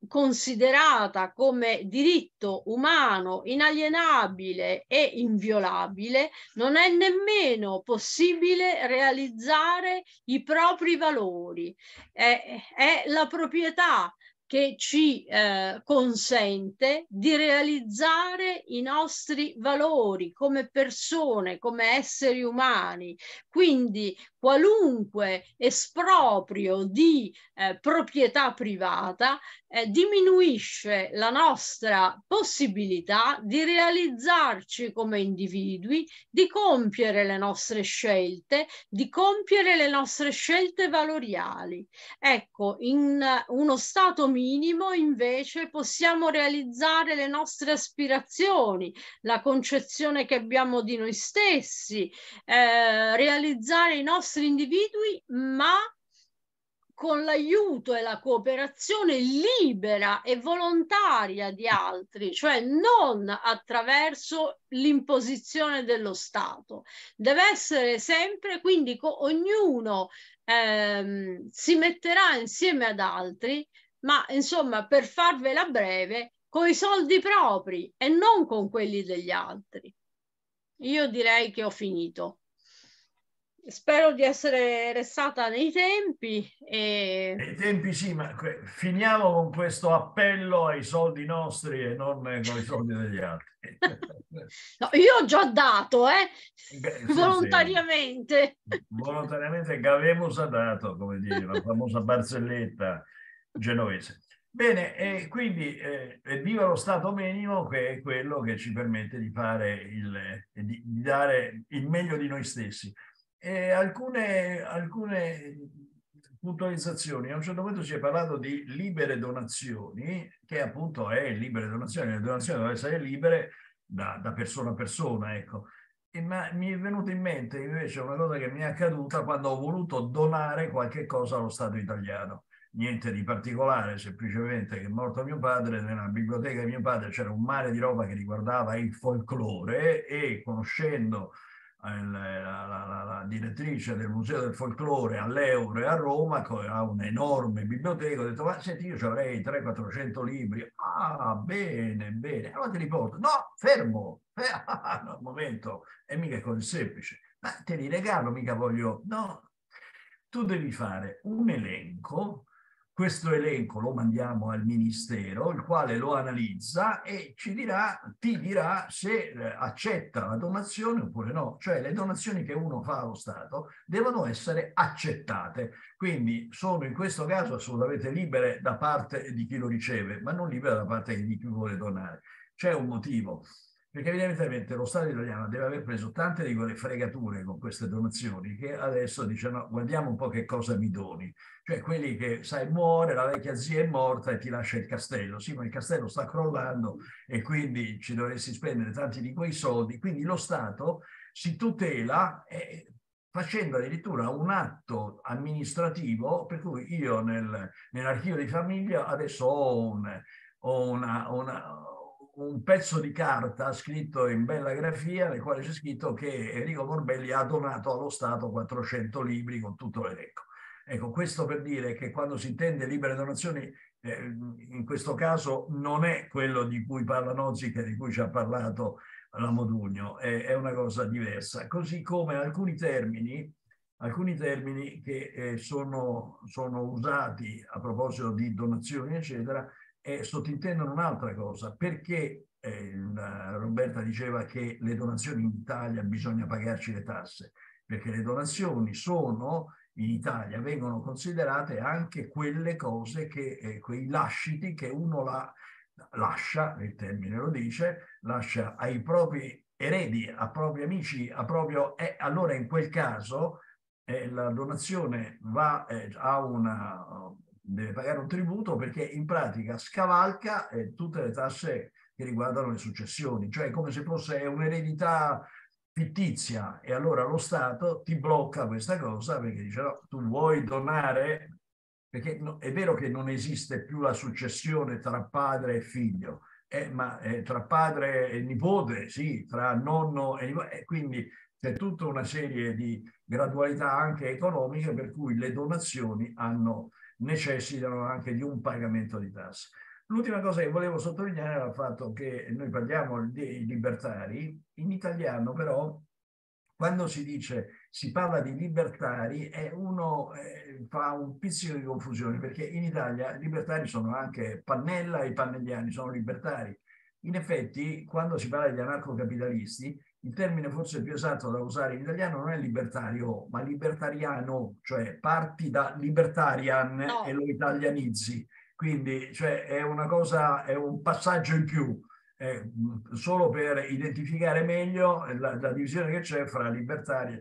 considerata come diritto umano inalienabile e inviolabile, non è nemmeno possibile realizzare i propri valori. È, è la proprietà che ci eh, consente di realizzare i nostri valori come persone, come esseri umani. Quindi qualunque esproprio di eh, proprietà privata eh, diminuisce la nostra possibilità di realizzarci come individui, di compiere le nostre scelte, di compiere le nostre scelte valoriali. Ecco, in uno stato minimo invece possiamo realizzare le nostre aspirazioni, la concezione che abbiamo di noi stessi, eh, realizzare i nostri nostri individui, ma con l'aiuto e la cooperazione libera e volontaria di altri, cioè non attraverso l'imposizione dello Stato. Deve essere sempre, quindi ognuno ehm, si metterà insieme ad altri, ma insomma, per farvela breve, con i soldi propri e non con quelli degli altri. Io direi che ho finito. Spero di essere restata nei tempi. E... Nei tempi sì, ma finiamo con questo appello ai soldi nostri e non con i soldi degli altri. no, io ho già dato, eh? Beh, volontariamente. Sì. Volontariamente Gavemus ha dato, come dire, la famosa barzelletta genovese. Bene, e quindi eh, viva lo Stato minimo che è quello che ci permette di, fare il, di, di dare il meglio di noi stessi eh, alcune, alcune puntualizzazioni. A un certo punto si è parlato di libere donazioni, che appunto è libere donazioni, le donazioni devono essere libere da, da persona a persona, ecco. E, ma mi è venuta in mente invece una cosa che mi è accaduta quando ho voluto donare qualche cosa allo Stato italiano. Niente di particolare, semplicemente che è morto mio padre, nella biblioteca di mio padre c'era un mare di roba che riguardava il folklore e conoscendo la, la, la, direttrice del Museo del Folklore e a Roma, che ha un'enorme biblioteca, ho detto, ma senti, io avrei 300-400 libri. Ah, bene, bene. Allora li porto. No, fermo. Eh, ah, no, un momento, è mica così semplice. Ma te li regalo, mica voglio... No, tu devi fare un elenco questo elenco lo mandiamo al Ministero, il quale lo analizza e ci dirà, ti dirà se eh, accetta la donazione oppure no. Cioè le donazioni che uno fa allo Stato devono essere accettate. Quindi sono in questo caso assolutamente libere da parte di chi lo riceve, ma non libere da parte di chi vuole donare. C'è un motivo. Perché evidentemente lo Stato italiano deve aver preso tante di quelle fregature con queste donazioni che adesso dicono guardiamo un po' che cosa mi doni. Cioè quelli che, sai, muore, la vecchia zia è morta e ti lascia il castello. Sì, ma il castello sta crollando e quindi ci dovresti spendere tanti di quei soldi. Quindi lo Stato si tutela eh, facendo addirittura un atto amministrativo per cui io nel, nell'archivio di famiglia adesso ho un... Ho una, una un pezzo di carta scritto in bella grafia nel quale c'è scritto che Enrico Morbelli ha donato allo Stato 400 libri con tutto l'elenco. Ecco, questo per dire che quando si intende libere donazioni, eh, in questo caso non è quello di cui parla Nozick e di cui ci ha parlato la Modugno, è, è una cosa diversa. Così come alcuni termini, alcuni termini che eh, sono, sono usati a proposito di donazioni, eccetera, eh, sottintendono un'altra cosa, perché eh, una, eh, Roberta diceva che le donazioni in Italia bisogna pagarci le tasse, perché le donazioni sono in Italia, vengono considerate anche quelle cose che, eh, quei lasciti che uno la, lascia, il termine lo dice, lascia ai propri eredi, a propri amici, a proprio... Eh, allora in quel caso eh, la donazione va, eh, a una deve pagare un tributo perché in pratica scavalca eh, tutte le tasse che riguardano le successioni, cioè come se fosse un'eredità fittizia e allora lo Stato ti blocca questa cosa perché dice no, tu vuoi donare, perché no, è vero che non esiste più la successione tra padre e figlio, eh, ma eh, tra padre e nipote, sì, tra nonno e nipote, eh, quindi c'è tutta una serie di gradualità anche economiche per cui le donazioni hanno necessitano anche di un pagamento di tasse. L'ultima cosa che volevo sottolineare era il fatto che noi parliamo di libertari, in italiano però quando si dice si parla di libertari è uno eh, fa un pizzico di confusione perché in Italia libertari sono anche Pannella e pannelliani sono libertari. In effetti quando si parla di anarcocapitalisti il termine forse più esatto da usare in italiano non è libertario, ma libertariano, cioè parti da libertarian no. e lo italianizzi. Quindi cioè, è una cosa, è un passaggio in più, eh, solo per identificare meglio la, la divisione che c'è fra libertari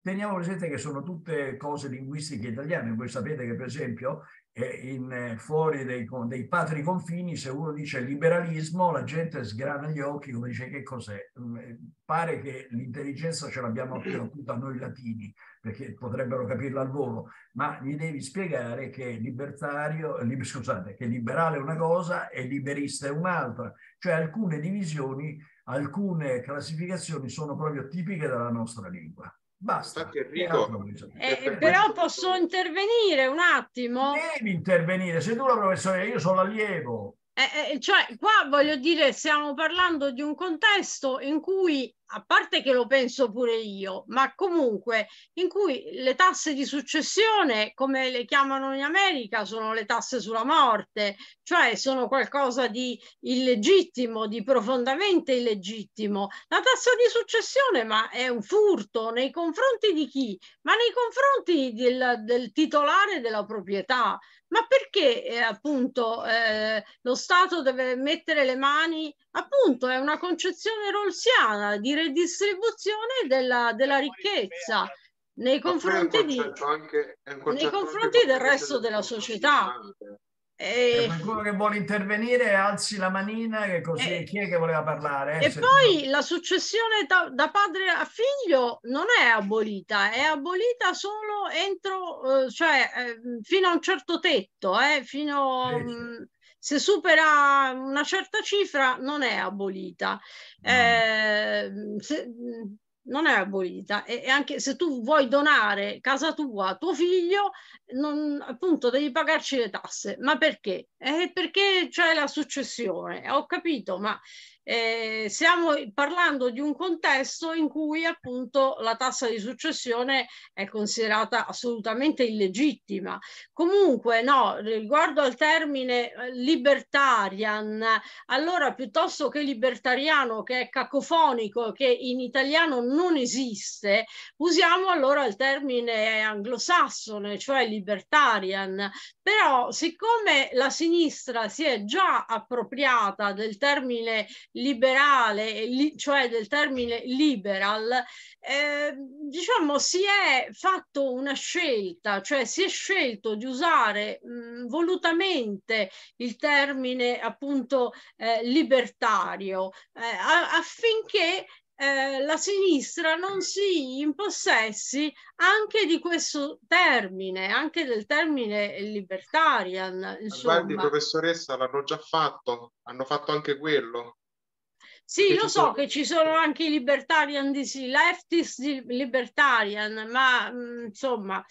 Teniamo presente che sono tutte cose linguistiche italiane. Voi sapete che, per esempio, eh, in, eh, fuori dei, dei, patri confini, se uno dice liberalismo, la gente sgrana gli occhi come dice che cos'è. Mm, eh, pare che l'intelligenza ce l'abbiamo appena noi latini, perché potrebbero capirla al volo, ma gli devi spiegare che libertario, li, scusate, che liberale è una cosa e liberista è un'altra. Cioè alcune divisioni, alcune classificazioni sono proprio tipiche della nostra lingua. Basta. Infatti Enrico... Eh, però posso intervenire un attimo? Devi intervenire, sei tu la professore, io sono l'allievo. Eh, eh, eh, cioè, qua voglio dire, stiamo parlando di un contesto in cui, a parte che lo penso pure io, ma comunque in cui le tasse di successione, come le chiamano in America, sono le tasse sulla morte, cioè sono qualcosa di illegittimo, di profondamente illegittimo. La tassa di successione ma è un furto nei confronti di chi? Ma nei confronti del, del titolare della proprietà ma perché eh, appunto eh, lo Stato deve mettere le mani, appunto è una concezione rolsiana di redistribuzione della, della ricchezza nei confronti, di, anche, nei confronti del resto della società. Importante. E... qualcuno che vuole intervenire alzi la manina che così e... Eh, chi è che voleva parlare? Eh? E Se poi no. la successione da, da, padre a figlio non è abolita, è abolita solo entro, eh, cioè ehm, fino a un certo tetto, eh? fino... Sì. se supera una certa cifra non è abolita. Eh, se, mm, non è abolita e, e, anche se tu vuoi donare casa tua a tuo figlio, non, appunto devi pagarci le tasse. Ma perché? Eh, perché c'è la successione. Ho capito, ma eh, stiamo parlando di un contesto in cui appunto la tassa di successione è considerata assolutamente illegittima. Comunque, no, riguardo al termine eh, libertarian, allora piuttosto che libertariano, che è cacofonico, che in italiano non esiste, usiamo allora il termine anglosassone, cioè libertarian. Però, siccome la sinistra si è già appropriata del termine liberale, li, cioè del termine liberal, eh, diciamo si è fatto una scelta, cioè si è scelto di usare mh, volutamente il termine appunto eh, libertario eh, a, affinché eh, la sinistra non si impossessi anche di questo termine, anche del termine libertarian. Insomma. Guardi, professoressa, l'hanno già fatto, hanno fatto anche quello. Sì, lo so che ci sono anche i libertarian di sì, leftist di libertarian, ma mh, mm, insomma...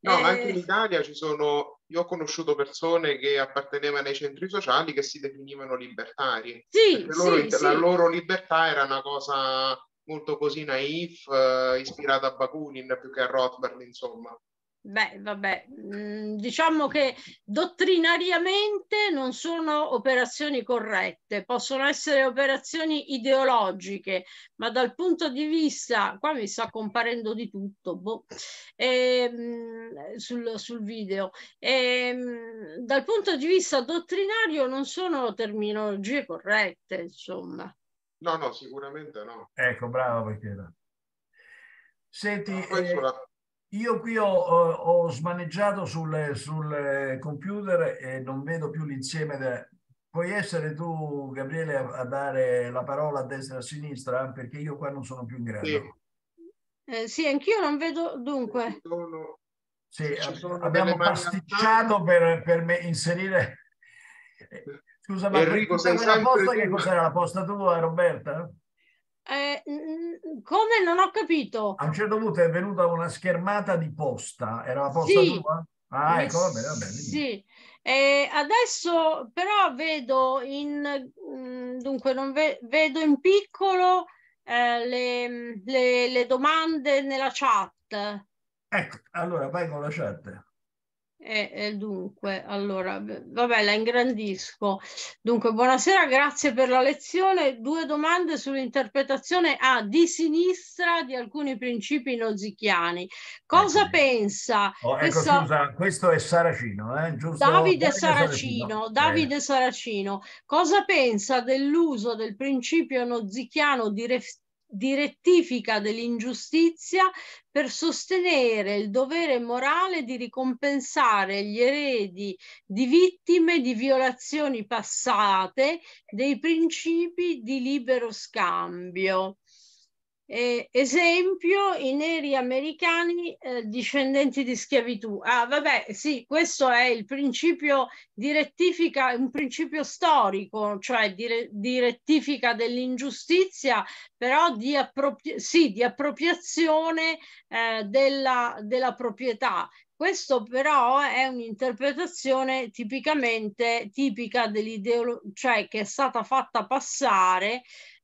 No, eh... anche in eh, Italia ci sono... Io ho conosciuto persone che appartenevano ai centri sociali che si definivano libertari. Sì, loro, sì, La sì. loro libertà era una cosa molto così naif, eh, ispirata a Bakunin più che a Rothbard, insomma. Beh, vabbè, mm, diciamo che dottrinariamente non sono operazioni corrette, possono essere operazioni ideologiche, ma dal punto di vista, qua mi sta comparendo di tutto boh, ehm, sul, sul, video, ehm, dal punto di vista dottrinario non sono terminologie corrette, insomma. No, no, sicuramente no. Ecco, bravo Michela. Senti, no, io qui ho, ho smaneggiato sul, sul, computer e non vedo più l'insieme. De... Puoi essere tu, Gabriele, a, dare la parola a destra e a sinistra? Perché io qua non sono più in grado. Sì, eh, sì anch'io non vedo dunque. Sono... Sì, abbiamo pasticciato per, per me inserire... Scusa, ma Enrico, sei sempre... che cos'era la posta tua, Roberta? Eh, come non ho capito? A un certo punto è venuta una schermata di posta, era la posta sì. tua? Ah, ecco, va bene. Sì. Eh, adesso però vedo in, mm, dunque, non ve, vedo in piccolo eh, le, le, le domande nella chat. Ecco, allora vai con la chat. E, e, dunque, allora, vabbè, la ingrandisco. Dunque, buonasera, grazie per la lezione. Due domande sull'interpretazione a ah, di sinistra di alcuni principi nozichiani. Cosa eh, pensa? Oh, ecco, questa... scusa, questo è Saracino, eh? giusto? Davide, Saracino, Saracino, Davide eh. Saracino. Cosa pensa dell'uso del principio nozichiano di, re di rettifica dell'ingiustizia per sostenere il dovere morale di ricompensare gli eredi di vittime di violazioni passate dei principi di libero scambio. Eh, esempio, i neri americani eh, discendenti di schiavitù. Ah, vabbè, sì, questo è il principio di rettifica, un principio storico, cioè di, re, di rettifica dell'ingiustizia, però di, appropri- sì, di appropriazione eh, della, della proprietà. Questo però è un'interpretazione tipicamente tipica dell'ideologia, cioè che è stata fatta passare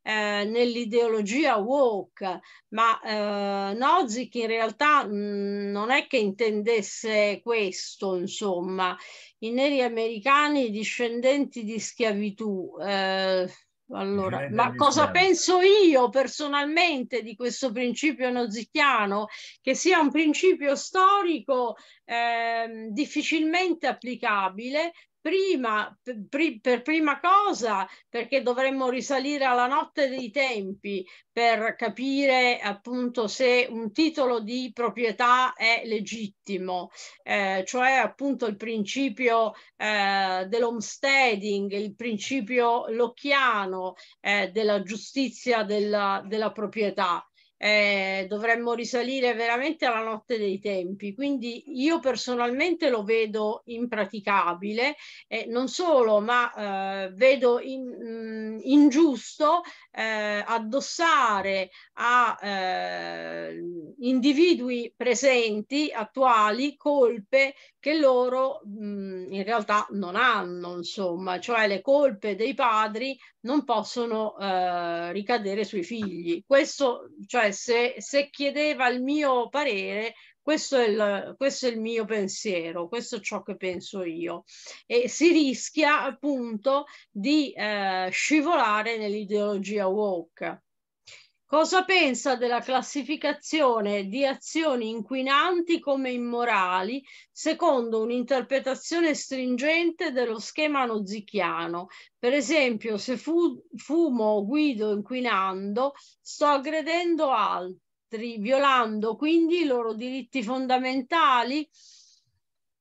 eh, nell'ideologia woke, ma eh, Nozick in realtà mh, mm, non è che intendesse questo, insomma, i neri americani discendenti di schiavitù. Eh, allora, ma cosa penso io personalmente di questo principio nozickiano? Che sia un principio storico eh, difficilmente applicabile prima, per, per prima cosa perché dovremmo risalire alla notte dei tempi per capire appunto se un titolo di proprietà è legittimo, eh, cioè appunto il principio eh, dell'homesteading, il principio locchiano eh, della giustizia della, della proprietà eh, dovremmo risalire veramente alla notte dei tempi. Quindi io personalmente lo vedo impraticabile, eh, non solo, ma eh, vedo in, mh, mm, ingiusto eh, addossare a eh, individui presenti, attuali, colpe che loro mh, mm, in realtà non hanno, insomma, cioè le colpe dei padri non possono eh, ricadere sui figli. Questo, cioè, se, se, chiedeva il mio parere, questo è il, questo è il mio pensiero, questo è ciò che penso io. E si rischia appunto di eh, scivolare nell'ideologia woke Cosa pensa della classificazione di azioni inquinanti come immorali secondo un'interpretazione stringente dello schema nozichiano? Per esempio, se fu fumo o guido inquinando, sto aggredendo altri, violando quindi i loro diritti fondamentali?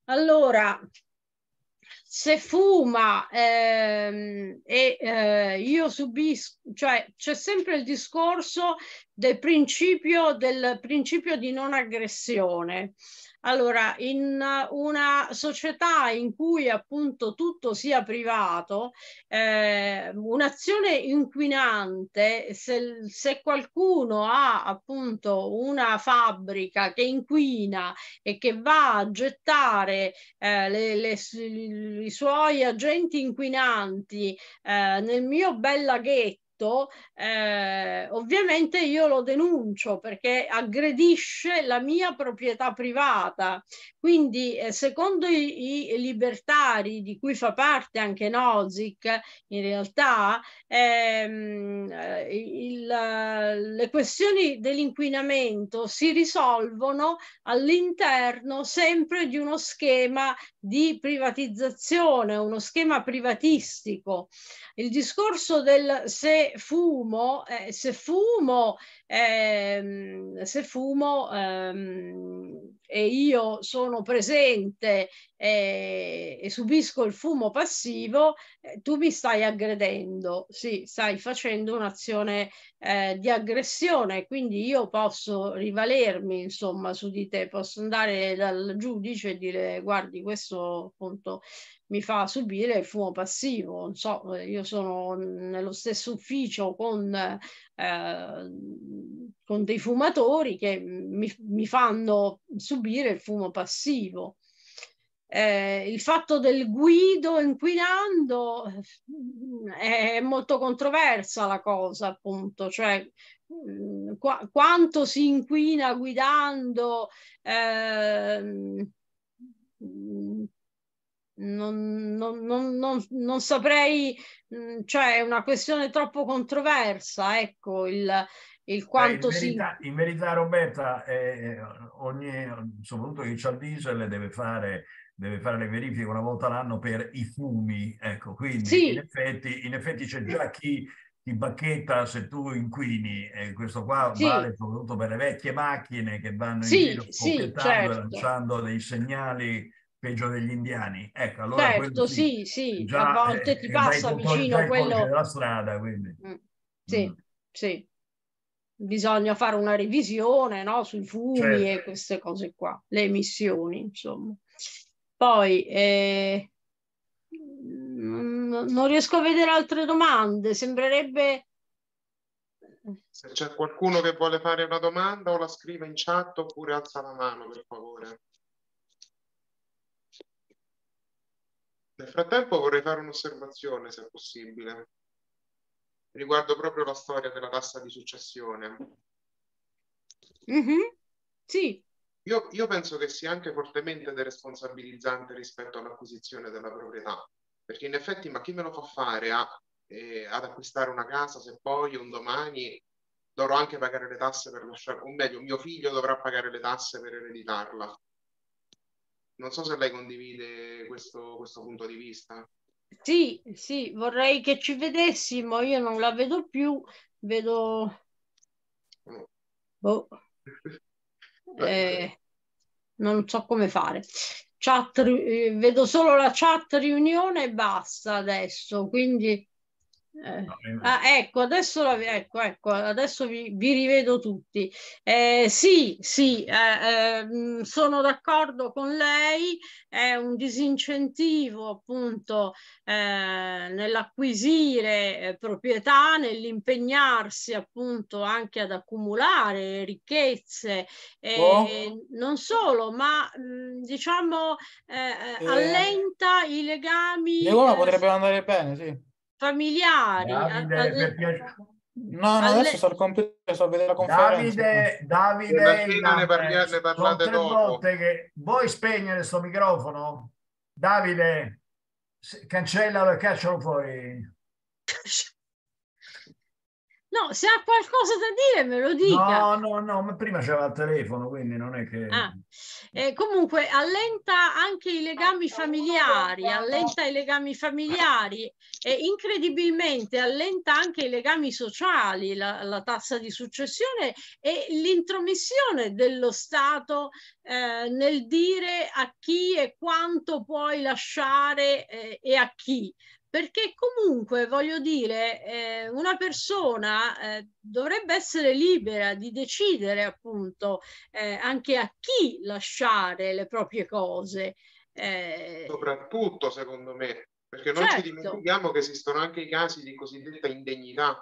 Allora, se fuma ehm, e eh, io subisco, cioè c'è sempre il discorso del principio, del principio di non aggressione. Allora, in una società in cui appunto tutto sia privato, eh, un'azione inquinante, se, se qualcuno ha appunto una fabbrica che inquina e che va a gettare eh, le, le, i suoi agenti inquinanti eh, nel mio bel laghetto, fatto, eh, ovviamente io lo denuncio perché aggredisce la mia proprietà privata quindi, eh, secondo i, i, libertari, di cui fa parte anche Nozick, in realtà ehm, eh, il, le questioni dell'inquinamento si risolvono all'interno sempre di uno schema di privatizzazione, uno schema privatistico. Il discorso del se fumo, eh, se fumo, ehm, se fumo ehm, e io sono sono presente e, e subisco il fumo passivo, eh, tu mi stai aggredendo, sì, stai facendo un'azione eh, di aggressione, quindi io posso rivalermi insomma su di te, posso andare dal giudice e dire guardi questo appunto mi fa subire il fumo passivo, non so, eh, io sono nello stesso ufficio con, eh, con dei fumatori che mi, mi fanno subire il fumo passivo. Eh, il fatto del guido inquinando eh, è molto controversa la cosa, appunto, cioè mm, qu- quanto si inquina guidando. Eh, non, non, non, non, saprei, mm, cioè è una questione troppo controversa, ecco, il, il quanto eh, in verità, si... In verità Roberta, eh, eh ogni, soprattutto chi ha il diesel deve fare deve fare le verifiche una volta all'anno per i fumi. Ecco, quindi sì. in, effetti, in effetti c'è già chi ti bacchetta se tu inquini, e questo qua sì. vale soprattutto per le vecchie macchine che vanno sì, in giro sì, certo. e lanciando dei segnali peggio degli indiani. Ecco, allora certo, sì, sì, già, a eh, volte eh, ti passa vicino quello... della strada, quindi. Mm. mm. Sì, mm. sì. Bisogna fare una revisione no? sui fumi certo. e queste cose qua, le emissioni, insomma. Poi eh, mm, non riesco a vedere altre domande, sembrerebbe... Se c'è qualcuno che vuole fare una domanda o la scrive in chat oppure alza la mano per favore. Nel frattempo vorrei fare un'osservazione, se possibile, riguardo proprio la storia della tassa di successione. Mm -hmm. Sì. Io, io, penso che sia anche fortemente deresponsabilizzante rispetto all'acquisizione della proprietà, perché in effetti ma chi me lo fa fare a, eh, ad acquistare una casa se poi un domani dovrò anche pagare le tasse per lasciare, o meglio, mio figlio dovrà pagare le tasse per ereditarla. Non so se lei condivide questo, questo punto di vista. Sì, sì, vorrei che ci vedessimo, io non la vedo più, vedo... No. Mm. Boh. Eh, non so come fare. Chat, eh, vedo solo la chat riunione e basta adesso, quindi eh. eh. Ah, ecco, adesso, la, ecco, ecco, adesso vi, vi, rivedo tutti. Eh, sì, sì, eh, ehm, sono d'accordo con lei, è un disincentivo appunto eh, nell'acquisire eh, proprietà, nell'impegnarsi appunto anche ad accumulare ricchezze, oh. non solo, ma mh, diciamo allenta i legami. L'Europa potrebbe andare bene, sì familiari. Davide, a... per No, no, Alle... adesso sto al a vedere la conferenza. Davide, Davide ne, parlia, ne parlate dopo. Che... Vuoi spegnere questo microfono? Davide, cancellalo e caccialo fuori. No, se ha qualcosa da dire me lo dica. No, no, no, ma prima c'era il telefono, quindi non è che... Ah. Eh, comunque allenta anche i legami familiari, allenta i legami familiari e incredibilmente allenta anche i legami sociali, la, la tassa di successione e l'intromissione dello Stato eh, nel dire a chi e quanto puoi lasciare eh, e a chi perché comunque voglio dire, eh, una persona eh, dovrebbe essere libera di decidere appunto eh, anche a chi lasciare le proprie cose. Eh. Soprattutto secondo me, perché certo. non ci certo. dimentichiamo che esistono anche i casi di cosiddetta indegnità.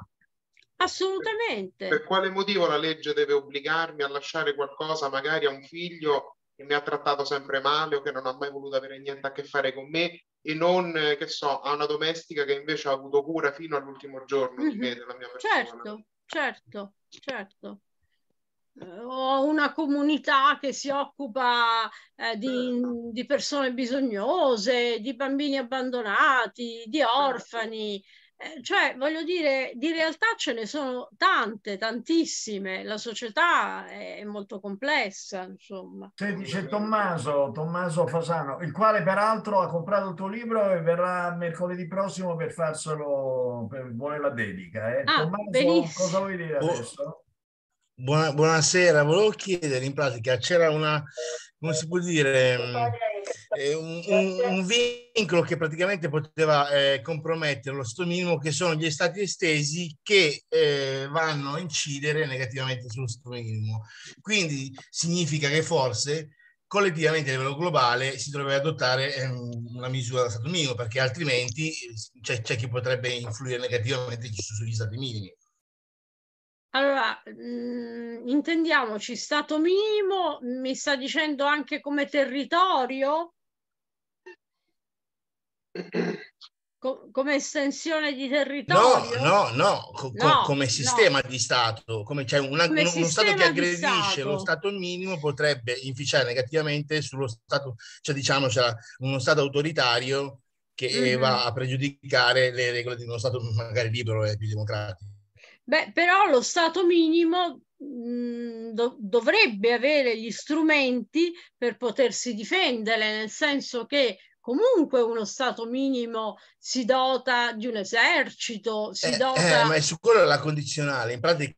Assolutamente. Per, per quale motivo la legge deve obbligarmi a lasciare qualcosa magari a un figlio che mi ha trattato sempre male o che non ha mai voluto avere niente a che fare con me e non, eh, che so, a una domestica che invece ha avuto cura fino all'ultimo giorno mm-hmm. di mhm. me, della mia persona. Certo, certo, certo. Eh, ho una comunità che si occupa eh, di, certo. di, persone bisognose, di bambini abbandonati, di certo. orfani. Certo eh, cioè, voglio dire, di realtà ce ne sono tante, tantissime. La società è, molto complessa, insomma. Se dice Tommaso, Tommaso Fasano, il quale peraltro ha comprato il tuo libro e verrà mercoledì prossimo per farselo, per, vuole la dedica. Eh. Ah, Tommaso, benissimo. cosa vuoi dire adesso? Buona, buonasera, volevo chiedere in pratica, c'era una, come si può dire un, un, vincolo che praticamente poteva eh, lo sto minimo che sono gli stati estesi che eh, vanno a incidere negativamente sullo sto minimo. Quindi significa che forse collettivamente a livello globale si dovrebbe adottare eh, una misura da stato minimo perché altrimenti c'è, c'è chi potrebbe influire negativamente sugli stati minimi. Allora, mh, mm, intendiamoci, Stato minimo mi sta dicendo anche come territorio? Co- come estensione di territorio? No, no, no, co- no come sistema no. di Stato, come, cioè una, uno Stato che aggredisce stato. lo Stato minimo potrebbe inficiare negativamente sullo Stato, cioè diciamo cioè, uno Stato autoritario che mm-hmm. va a pregiudicare le regole di uno Stato magari libero e più democratico. Beh, però lo Stato minimo mh, mm, do- dovrebbe avere gli strumenti per potersi difendere, nel senso che comunque uno Stato minimo si dota di un esercito, si eh, dota... Eh, ma è su quello la condizionale, in pratica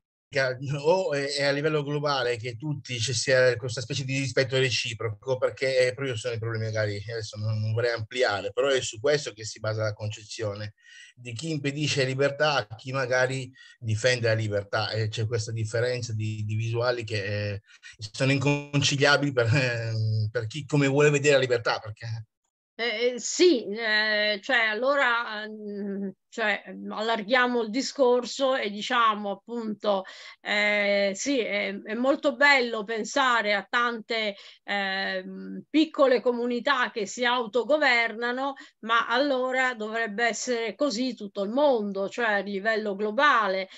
o è a livello globale che tutti ci sia questa specie di rispetto reciproco perché eh, proprio sono i problemi magari adesso non vorrei ampliare però è su questo che si basa la concezione di chi impedisce libertà a chi magari difende la libertà e c'è questa differenza di, di visuali che eh, sono inconciliabili per, per chi come vuole vedere la libertà perché eh, eh, sì, eh, cioè allora mm, cioè, mm, allarghiamo il discorso e diciamo appunto eh, sì, è, è, molto bello pensare a tante eh, mm, piccole comunità che si autogovernano, ma allora dovrebbe essere così tutto il mondo, cioè a livello globale,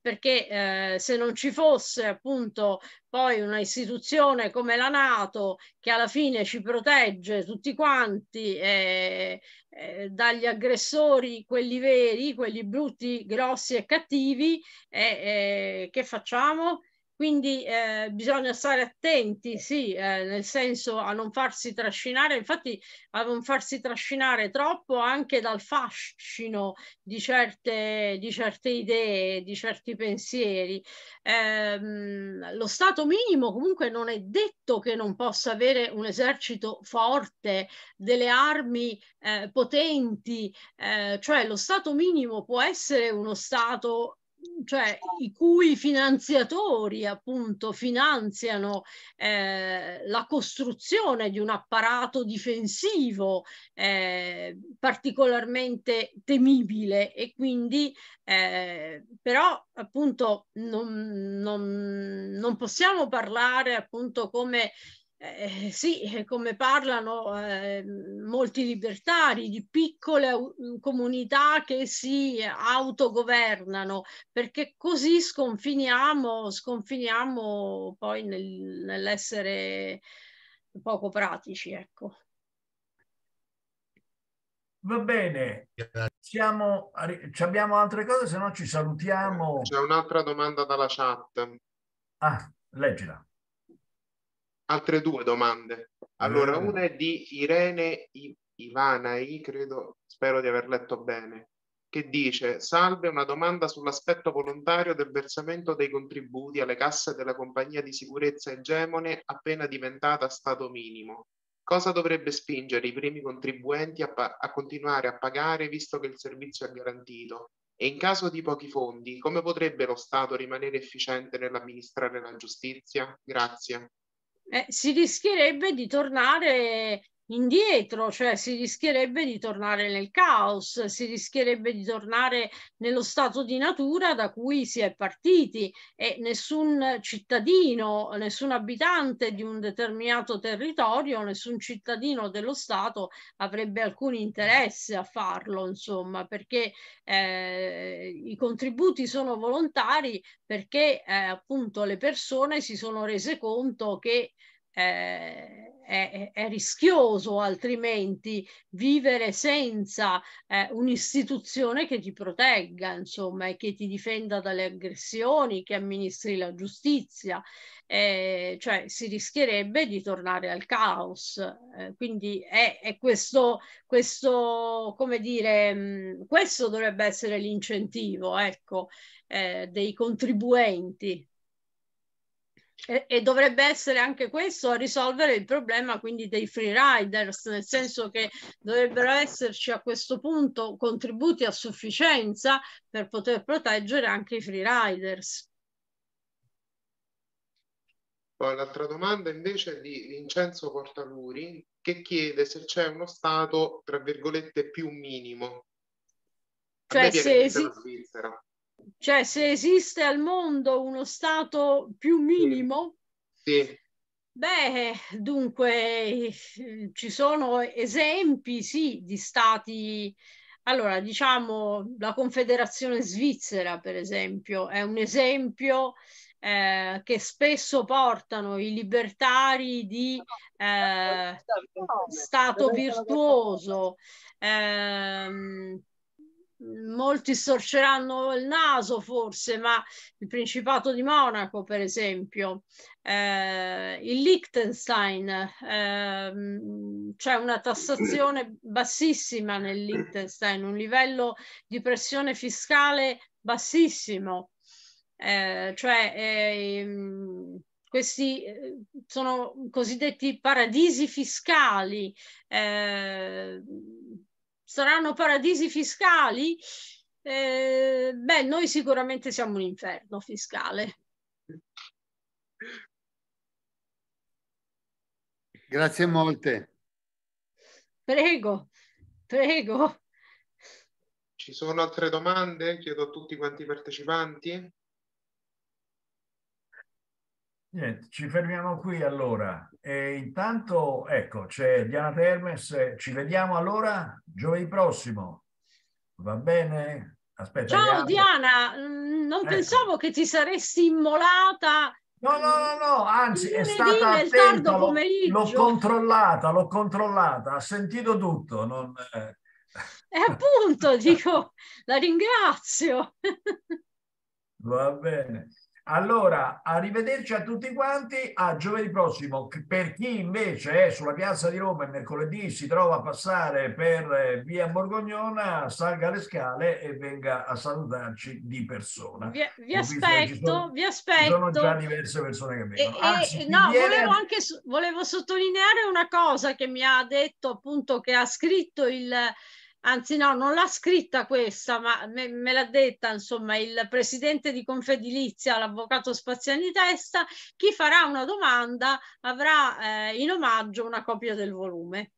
perché se non ci fosse appunto poi una istituzione come la Nato che alla fine ci protegge tutti quanti eh, eh, dagli aggressori, quelli veri, quelli brutti, grossi e cattivi, eh, che facciamo? Quindi eh, bisogna stare attenti, sì, eh, nel senso a non farsi trascinare, infatti a non farsi trascinare troppo anche dal fascino di certe, di certe idee, di certi pensieri. Eh, lo Stato minimo comunque non è detto che non possa avere un esercito forte, delle armi eh, potenti, eh, cioè lo Stato minimo può essere uno Stato cioè i cui finanziatori appunto finanziano eh, la costruzione di un apparato difensivo eh, particolarmente temibile e quindi eh, però appunto non, non, non possiamo parlare appunto come eh, eh, sì, eh, come parlano eh, molti libertari, di piccole comunità che si autogovernano, perché così sconfiniamo, sconfiniamo poi nel, nell'essere poco pratici. Ecco. Va bene, Siamo, abbiamo altre cose, se no ci salutiamo. C'è un'altra domanda dalla chat. Ah, leggila altre due domande. Allora, ah. una è di Irene I- Ivanai, credo, spero di aver letto bene, che dice, salve una domanda sull'aspetto volontario del versamento dei contributi alle casse della compagnia di sicurezza egemone appena diventata Stato minimo. Cosa dovrebbe spingere i primi contribuenti a, pa- a continuare a pagare visto che il servizio è garantito? E in caso di pochi fondi, come potrebbe lo Stato rimanere efficiente nell'amministrare la giustizia? Grazie eh, si rischierebbe di tornare indietro, cioè si rischierebbe di tornare nel caos, si rischierebbe di tornare nello stato di natura da cui si è partiti e nessun cittadino, nessun abitante di un determinato territorio, nessun cittadino dello Stato avrebbe alcun interesse a farlo, insomma, perché eh, i contributi sono volontari perché eh, appunto le persone si sono rese conto che eh, è, è, rischioso altrimenti vivere senza eh, un'istituzione che ti protegga, insomma, e che ti difenda dalle aggressioni, che amministri la giustizia, eh, cioè si rischierebbe di tornare al caos. Eh, quindi è, è, questo, questo, come dire, mh, mm, questo dovrebbe essere l'incentivo, ecco, eh, dei contribuenti e, e, dovrebbe essere anche questo a risolvere il problema quindi dei free riders, nel senso che dovrebbero esserci a questo punto contributi a sufficienza per poter proteggere anche i free riders. Poi l'altra domanda invece è di Vincenzo Portaluri che chiede se c'è uno stato, tra virgolette, più minimo. Cioè, se, esi- cioè, se esiste al mondo uno stato più minimo, sì. Beh, dunque, ci sono esempi, sì, di stati. Allora, diciamo, la Confederazione Svizzera, per esempio, è un esempio eh, che spesso portano i libertari di eh, stato virtuoso. Eh, molti storceranno il naso forse, ma il Principato di Monaco, per esempio, eh, il Liechtenstein, eh, c'è una tassazione bassissima nel Liechtenstein, un livello di pressione fiscale bassissimo, eh, cioè ehm, questi eh, sono cosiddetti paradisi fiscali eh, Saranno paradisi fiscali? Eh, beh, noi sicuramente siamo un inferno fiscale. Grazie molte. Prego, prego. Ci sono altre domande? Chiedo a tutti quanti i partecipanti. Niente, ci fermiamo qui allora. E intanto, ecco, c'è Diana Termes, ci vediamo allora giovedì prossimo. Va bene? Aspetta. Ciao Diana, Diana. Mm, non ecco. pensavo che ti saresti immolata. No, no, no, no, anzi è stata attenta, l'ho controllata, l'ho controllata, ha sentito tutto. Non... Eh. E appunto, dico, la ringrazio. Va bene. Allora, arrivederci a tutti quanti a giovedì prossimo. Per chi invece è sulla piazza di Roma e mercoledì si trova a passare per eh, via Borgognona, salga le scale e venga a salutarci di persona. Vi, vi aspetto, sono, vi aspetto. sono già diverse persone che vengono. E, Anzi, e, no, viene... volevo anche volevo sottolineare una cosa che mi ha detto appunto che ha scritto il anzi no, non l'ha scritta questa, ma me, me l'ha detta insomma il presidente di Confedilizia, l'avvocato Spaziani Testa, chi farà una domanda avrà eh, in omaggio una copia del volume.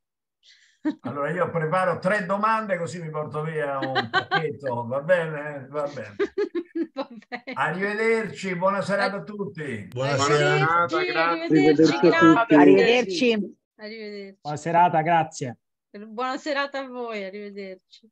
Allora io preparo tre domande così mi porto via un pacchetto, va bene? Va bene. va bene. Arrivederci, buona serata a ecco. tutti. Buona serata, grazie. Arrivederci. Arrivederci. Arrivederci. Buona serata, grazie. Buona serata a voi, arrivederci.